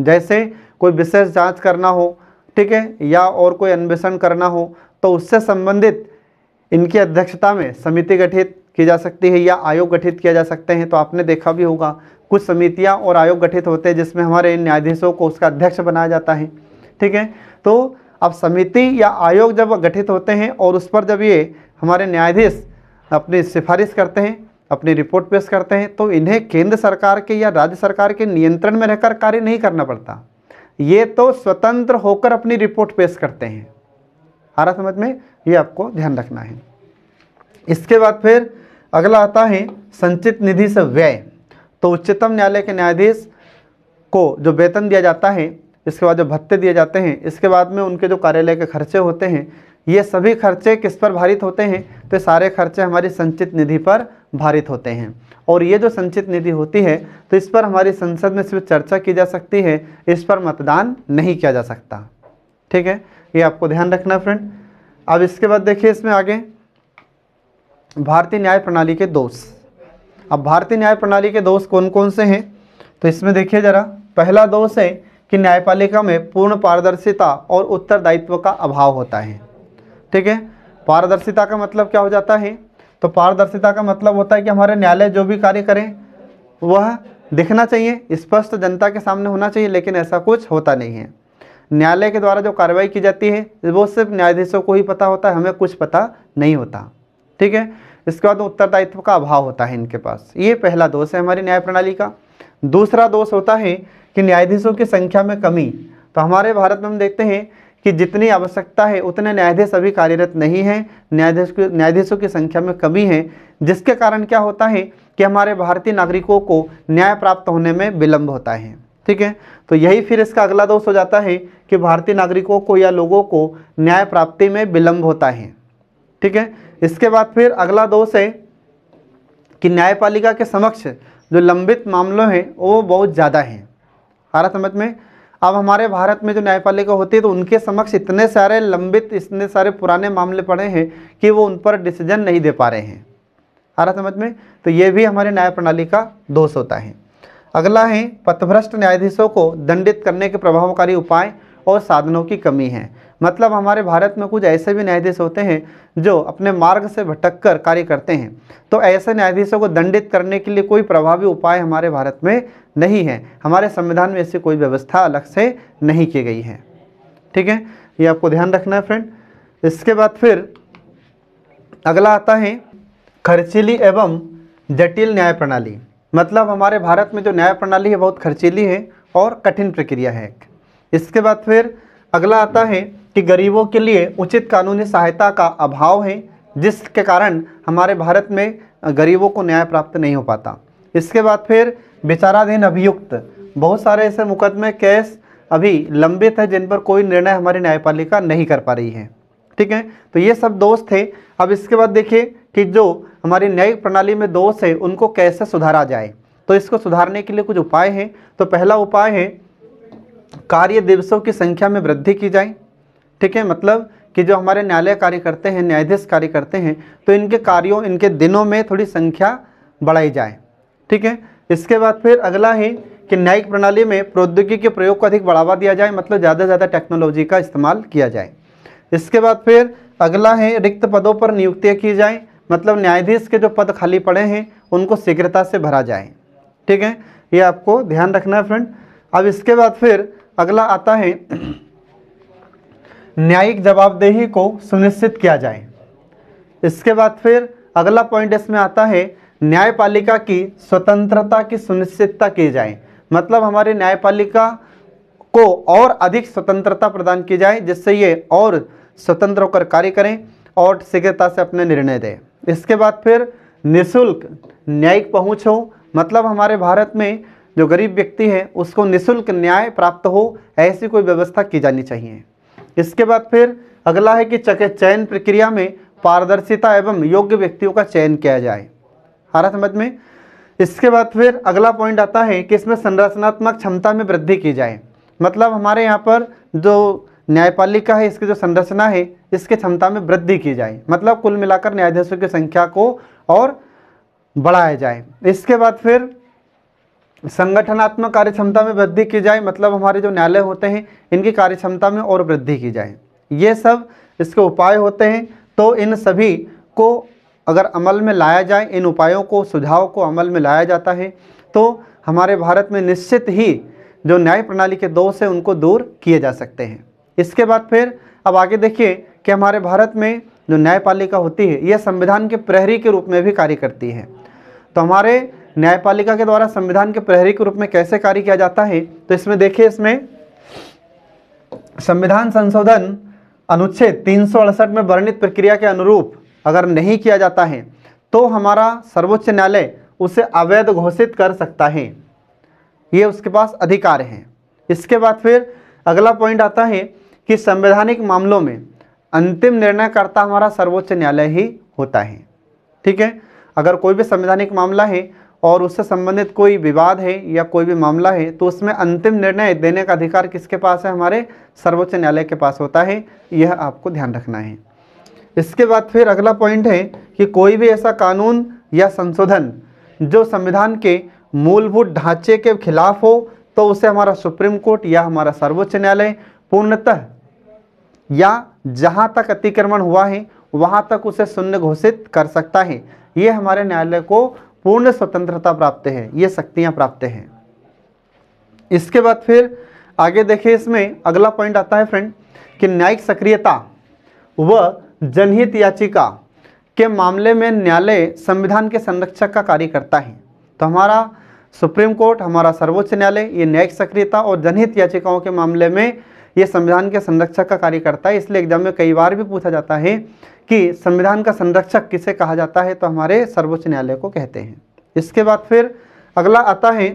जैसे कोई विशेष जांच करना हो ठीक है या और कोई अन्वेषण करना हो तो उससे संबंधित इनकी अध्यक्षता में समिति गठित की जा सकती है या आयोग गठित किया जा सकते हैं तो आपने देखा भी होगा कुछ समितियाँ और आयोग गठित होते हैं जिसमें हमारे न्यायाधीशों को उसका अध्यक्ष बनाया जाता है ठीक है तो अब समिति या आयोग जब गठित होते हैं और उस पर जब ये हमारे न्यायाधीश अपनी सिफारिश करते हैं अपनी रिपोर्ट पेश करते हैं तो इन्हें केंद्र सरकार के या राज्य सरकार के नियंत्रण में रहकर कार्य नहीं करना पड़ता ये तो स्वतंत्र होकर अपनी रिपोर्ट पेश करते हैं आ रहा समझ में ये आपको ध्यान रखना है इसके बाद फिर अगला आता है संचित निधि से व्यय तो उच्चतम न्यायालय के न्यायाधीश को जो वेतन दिया जाता है इसके बाद जो भत्ते दिए जाते हैं इसके बाद में उनके जो कार्यालय के खर्चे होते हैं ये सभी खर्चे किस पर भारित होते हैं तो सारे खर्चे हमारी संचित निधि पर भारित होते हैं और ये जो संचित निधि होती है तो इस पर हमारी संसद में सिर्फ चर्चा की जा सकती है इस पर मतदान नहीं किया जा सकता ठीक है ये आपको ध्यान रखना फ्रेंड अब इसके बाद देखिए इसमें आगे भारतीय न्याय प्रणाली के दोष अब भारतीय न्याय प्रणाली के दोष कौन कौन से हैं तो इसमें देखिए जरा पहला दोष है कि न्यायपालिका में पूर्ण पारदर्शिता और उत्तरदायित्व का अभाव होता है ठीक है पारदर्शिता का मतलब क्या हो जाता है तो पारदर्शिता का मतलब होता है कि हमारे न्यायालय जो भी कार्य करें वह दिखना चाहिए स्पष्ट जनता के सामने होना चाहिए लेकिन ऐसा कुछ होता नहीं है न्यायालय के द्वारा जो कार्रवाई की जाती है वो सिर्फ न्यायाधीशों को ही पता होता है हमें कुछ पता नहीं होता ठीक है इसके बाद उत्तरदायित्व का अभाव होता है इनके पास ये पहला दोष है हमारी न्याय प्रणाली का दूसरा दोष होता है कि न्यायाधीशों की संख्या में कमी तो हमारे भारत में हम देखते हैं कि जितनी आवश्यकता है उतने न्यायाधीश अभी कार्यरत नहीं हैं न्यायाधीश न्यायाधीशों की संख्या में कमी है जिसके कारण क्या होता है कि हमारे भारतीय नागरिकों को न्याय प्राप्त होने में विलंब होता है ठीक है तो यही फिर इसका अगला दोष हो जाता है कि भारतीय नागरिकों को या लोगों को न्याय प्राप्ति में विलंब होता है ठीक है इसके बाद फिर अगला दोष है कि न्यायपालिका के समक्ष जो लंबित मामलों हैं वो बहुत ज़्यादा हैं हारा समझ में अब हमारे भारत में जो न्यायपालिका होती है तो उनके समक्ष इतने सारे लंबित इतने सारे पुराने मामले पड़े हैं कि वो उन पर डिसीजन नहीं दे पा रहे हैं हारा समझ में तो ये भी हमारे न्याय प्रणाली का दोष होता है अगला है पथभ्रष्ट न्यायाधीशों को दंडित करने के प्रभावकारी उपाय और साधनों की कमी है मतलब हमारे भारत में कुछ ऐसे भी न्यायाधीश होते हैं जो अपने मार्ग से भटक कर कार्य करते हैं तो ऐसे न्यायाधीशों को दंडित करने के लिए कोई प्रभावी उपाय हमारे भारत में नहीं है हमारे संविधान में ऐसी कोई व्यवस्था अलग से नहीं की गई है ठीक है ये आपको ध्यान रखना है फ्रेंड इसके बाद फिर अगला आता है खर्चीली एवं जटिल न्याय प्रणाली मतलब हमारे भारत में जो न्याय प्रणाली है बहुत खर्चीली है और कठिन प्रक्रिया है इसके बाद फिर अगला आता है कि गरीबों के लिए उचित कानूनी सहायता का अभाव है जिसके कारण हमारे भारत में गरीबों को न्याय प्राप्त नहीं हो पाता इसके बाद फिर विचाराधीन अभियुक्त बहुत सारे ऐसे मुकदमे केस अभी लंबित है जिन पर कोई निर्णय हमारी न्यायपालिका नहीं कर पा रही है ठीक है तो ये सब दोष थे अब इसके बाद देखिए कि जो हमारी न्यायिक प्रणाली में दोष है उनको कैसे सुधारा जाए तो इसको सुधारने के लिए कुछ उपाय हैं तो पहला उपाय है कार्य दिवसों की संख्या में वृद्धि की जाए ठीक है मतलब कि जो हमारे न्यायालय कार्य करते हैं न्यायाधीश कार्य करते हैं तो इनके कार्यों इनके दिनों में थोड़ी संख्या बढ़ाई जाए ठीक है इसके बाद फिर अगला है कि न्यायिक प्रणाली में प्रौद्योगिकी के प्रयोग को अधिक बढ़ावा दिया जाए मतलब ज़्यादा से ज़्यादा टेक्नोलॉजी का इस्तेमाल किया जाए इसके बाद फिर अगला है रिक्त पदों पर नियुक्तियाँ की जाएँ मतलब न्यायाधीश के जो पद खाली पड़े हैं उनको शीघ्रता से भरा जाए ठीक है ये आपको ध्यान रखना है फ्रेंड अब इसके बाद फिर अगला आता है न्यायिक जवाबदेही को सुनिश्चित किया जाए इसके बाद फिर अगला पॉइंट इसमें आता है न्यायपालिका की स्वतंत्रता की सुनिश्चितता की जाए मतलब हमारे न्यायपालिका को और अधिक स्वतंत्रता प्रदान की जाए जिससे ये और स्वतंत्र होकर कार्य करें और शीघ्रता से अपने निर्णय दें इसके बाद फिर निशुल्क न्यायिक पहुँच हो मतलब हमारे भारत में जो गरीब व्यक्ति है उसको निशुल्क न्याय प्राप्त हो ऐसी कोई व्यवस्था की जानी चाहिए इसके बाद फिर अगला है कि चयन प्रक्रिया में पारदर्शिता एवं योग्य व्यक्तियों का चयन किया जाए हमारा समझ में इसके बाद फिर अगला पॉइंट आता है कि इसमें संरचनात्मक क्षमता में वृद्धि की जाए मतलब हमारे यहाँ पर जो न्यायपालिका है इसकी जो संरचना है इसके क्षमता में वृद्धि की जाए मतलब कुल मिलाकर न्यायाधीशों की संख्या को और बढ़ाया जाए इसके बाद फिर संगठनात्मक कार्य क्षमता में वृद्धि की जाए मतलब हमारे जो न्यायालय होते हैं इनकी कार्य क्षमता में और वृद्धि की जाए ये सब इसके उपाय होते हैं तो इन सभी को अगर अमल में लाया जाए इन उपायों को सुझाव को अमल में लाया जाता है तो हमारे भारत में निश्चित ही जो न्याय प्रणाली के दोष हैं उनको दूर किए जा सकते हैं इसके बाद फिर अब आगे देखिए कि हमारे भारत में जो न्यायपालिका होती है यह संविधान के प्रहरी के रूप में भी कार्य करती है तो हमारे न्यायपालिका के द्वारा संविधान के प्रहरी के रूप में कैसे कार्य किया जाता है तो इसमें देखिए इसमें संविधान संशोधन अनुच्छेद तीन में वर्णित प्रक्रिया के अनुरूप अगर नहीं किया जाता है तो हमारा सर्वोच्च न्यायालय उसे अवैध घोषित कर सकता है ये उसके पास अधिकार हैं इसके बाद फिर अगला पॉइंट आता है कि संवैधानिक मामलों में अंतिम निर्णयकर्ता हमारा सर्वोच्च न्यायालय ही होता है ठीक है अगर कोई भी संवैधानिक मामला है और उससे संबंधित कोई विवाद है या कोई भी मामला है तो उसमें अंतिम निर्णय देने का अधिकार किसके पास है हमारे सर्वोच्च न्यायालय के पास होता है यह आपको ध्यान रखना है इसके बाद फिर अगला पॉइंट है कि कोई भी ऐसा कानून या संशोधन जो संविधान के मूलभूत ढांचे के खिलाफ हो तो उसे हमारा सुप्रीम कोर्ट या हमारा सर्वोच्च न्यायालय पूर्णतः या जहाँ तक अतिक्रमण हुआ है वहाँ तक उसे शून्य घोषित कर सकता है ये हमारे न्यायालय को पूर्ण स्वतंत्रता प्राप्त है ये शक्तियां प्राप्त हैं इसके बाद फिर आगे देखिए इसमें अगला पॉइंट आता है फ्रेंड कि न्यायिक सक्रियता व जनहित याचिका के मामले में न्यायालय संविधान के संरक्षक का कार्य करता है तो हमारा सुप्रीम कोर्ट हमारा सर्वोच्च न्यायालय ये न्यायिक सक्रियता और जनहित याचिकाओं के मामले में ये संविधान के संरक्षक का कार्य करता है इसलिए एग्जाम में कई बार भी पूछा जाता है कि संविधान का संरक्षक किसे कहा जाता है तो हमारे सर्वोच्च न्यायालय को कहते हैं इसके बाद फिर अगला आता है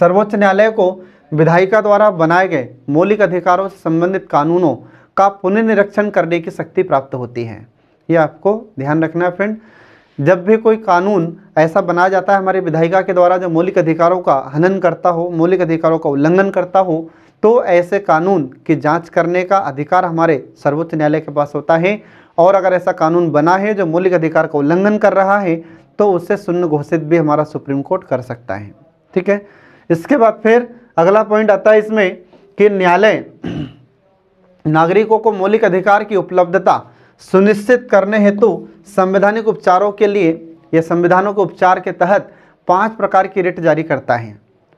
सर्वोच्च न्यायालय को विधायिका द्वारा बनाए गए मौलिक अधिकारों से संबंधित कानूनों का पुनर्निरीक्षण करने की शक्ति प्राप्त होती है ये आपको ध्यान रखना है फ्रेंड जब भी कोई कानून ऐसा बनाया जाता है हमारे विधायिका के द्वारा जो मौलिक अधिकारों का हनन करता हो मौलिक अधिकारों का उल्लंघन करता हो तो ऐसे कानून की जांच करने का अधिकार हमारे सर्वोच्च न्यायालय के पास होता है और अगर ऐसा कानून बना है जो मौलिक अधिकार का उल्लंघन कर रहा है तो उससे शून्य घोषित भी हमारा सुप्रीम कोर्ट कर सकता है ठीक है इसके बाद फिर अगला पॉइंट आता है इसमें कि न्यायालय नागरिकों को मौलिक अधिकार की उपलब्धता सुनिश्चित करने हेतु संवैधानिक उपचारों के लिए या संविधानों के उपचार के तहत पांच प्रकार की रिट जारी करता है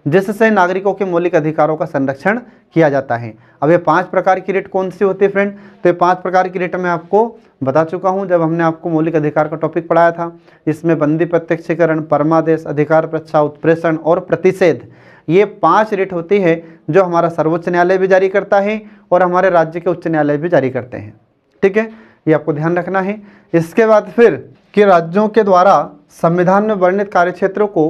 जिससे नागरिकों के मौलिक अधिकारों का संरक्षण किया जाता है अब ये पांच प्रकार की रेट कौन सी होती है फ्रेंड तो ये पांच प्रकार की रेट मैं आपको बता चुका हूँ जब हमने आपको मौलिक अधिकार का टॉपिक पढ़ाया था इसमें बंदी प्रत्यक्षीकरण परमादेश अधिकार प्रच्छा उत्प्रेषण और प्रतिषेध ये पांच रेट होती है जो हमारा सर्वोच्च न्यायालय भी जारी करता है और हमारे राज्य के उच्च न्यायालय भी जारी करते हैं ठीक है ये आपको ध्यान रखना है इसके बाद फिर कि राज्यों के द्वारा संविधान में वर्णित कार्यक्षेत्रों को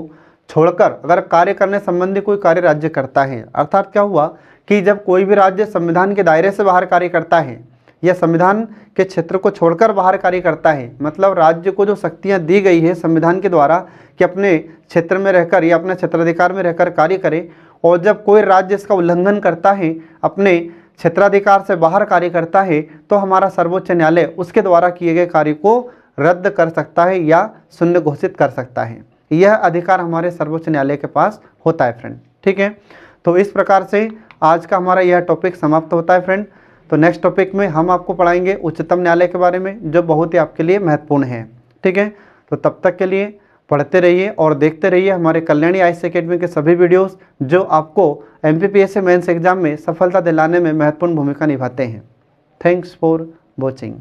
छोड़कर अगर कार्य करने संबंधी कोई कार्य राज्य करता है अर्थात क्या हुआ कि जब कोई भी राज्य संविधान के दायरे से बाहर कार्य करता है या संविधान के क्षेत्र को छोड़कर बाहर कार्य करता है मतलब राज्य को जो शक्तियाँ दी गई है संविधान के द्वारा कि अपने क्षेत्र में रहकर या अपने क्षेत्राधिकार में रहकर कार्य करे और जब कोई राज्य इसका उल्लंघन करता है अपने क्षेत्राधिकार से बाहर कार्य करता है तो हमारा सर्वोच्च न्यायालय उसके द्वारा किए गए कार्य को रद्द कर सकता है या शून्य घोषित कर सकता है यह अधिकार हमारे सर्वोच्च न्यायालय के पास होता है फ्रेंड ठीक है तो इस प्रकार से आज का हमारा यह टॉपिक समाप्त होता है फ्रेंड तो नेक्स्ट टॉपिक में हम आपको पढ़ाएंगे उच्चतम न्यायालय के बारे में जो बहुत ही आपके लिए महत्वपूर्ण है ठीक है तो तब तक के लिए पढ़ते रहिए और देखते रहिए हमारे कल्याणी आई अकेडमी के सभी वीडियोस जो आपको एम पी मेंस एग्जाम में सफलता दिलाने में महत्वपूर्ण भूमिका निभाते हैं थैंक्स फॉर वॉचिंग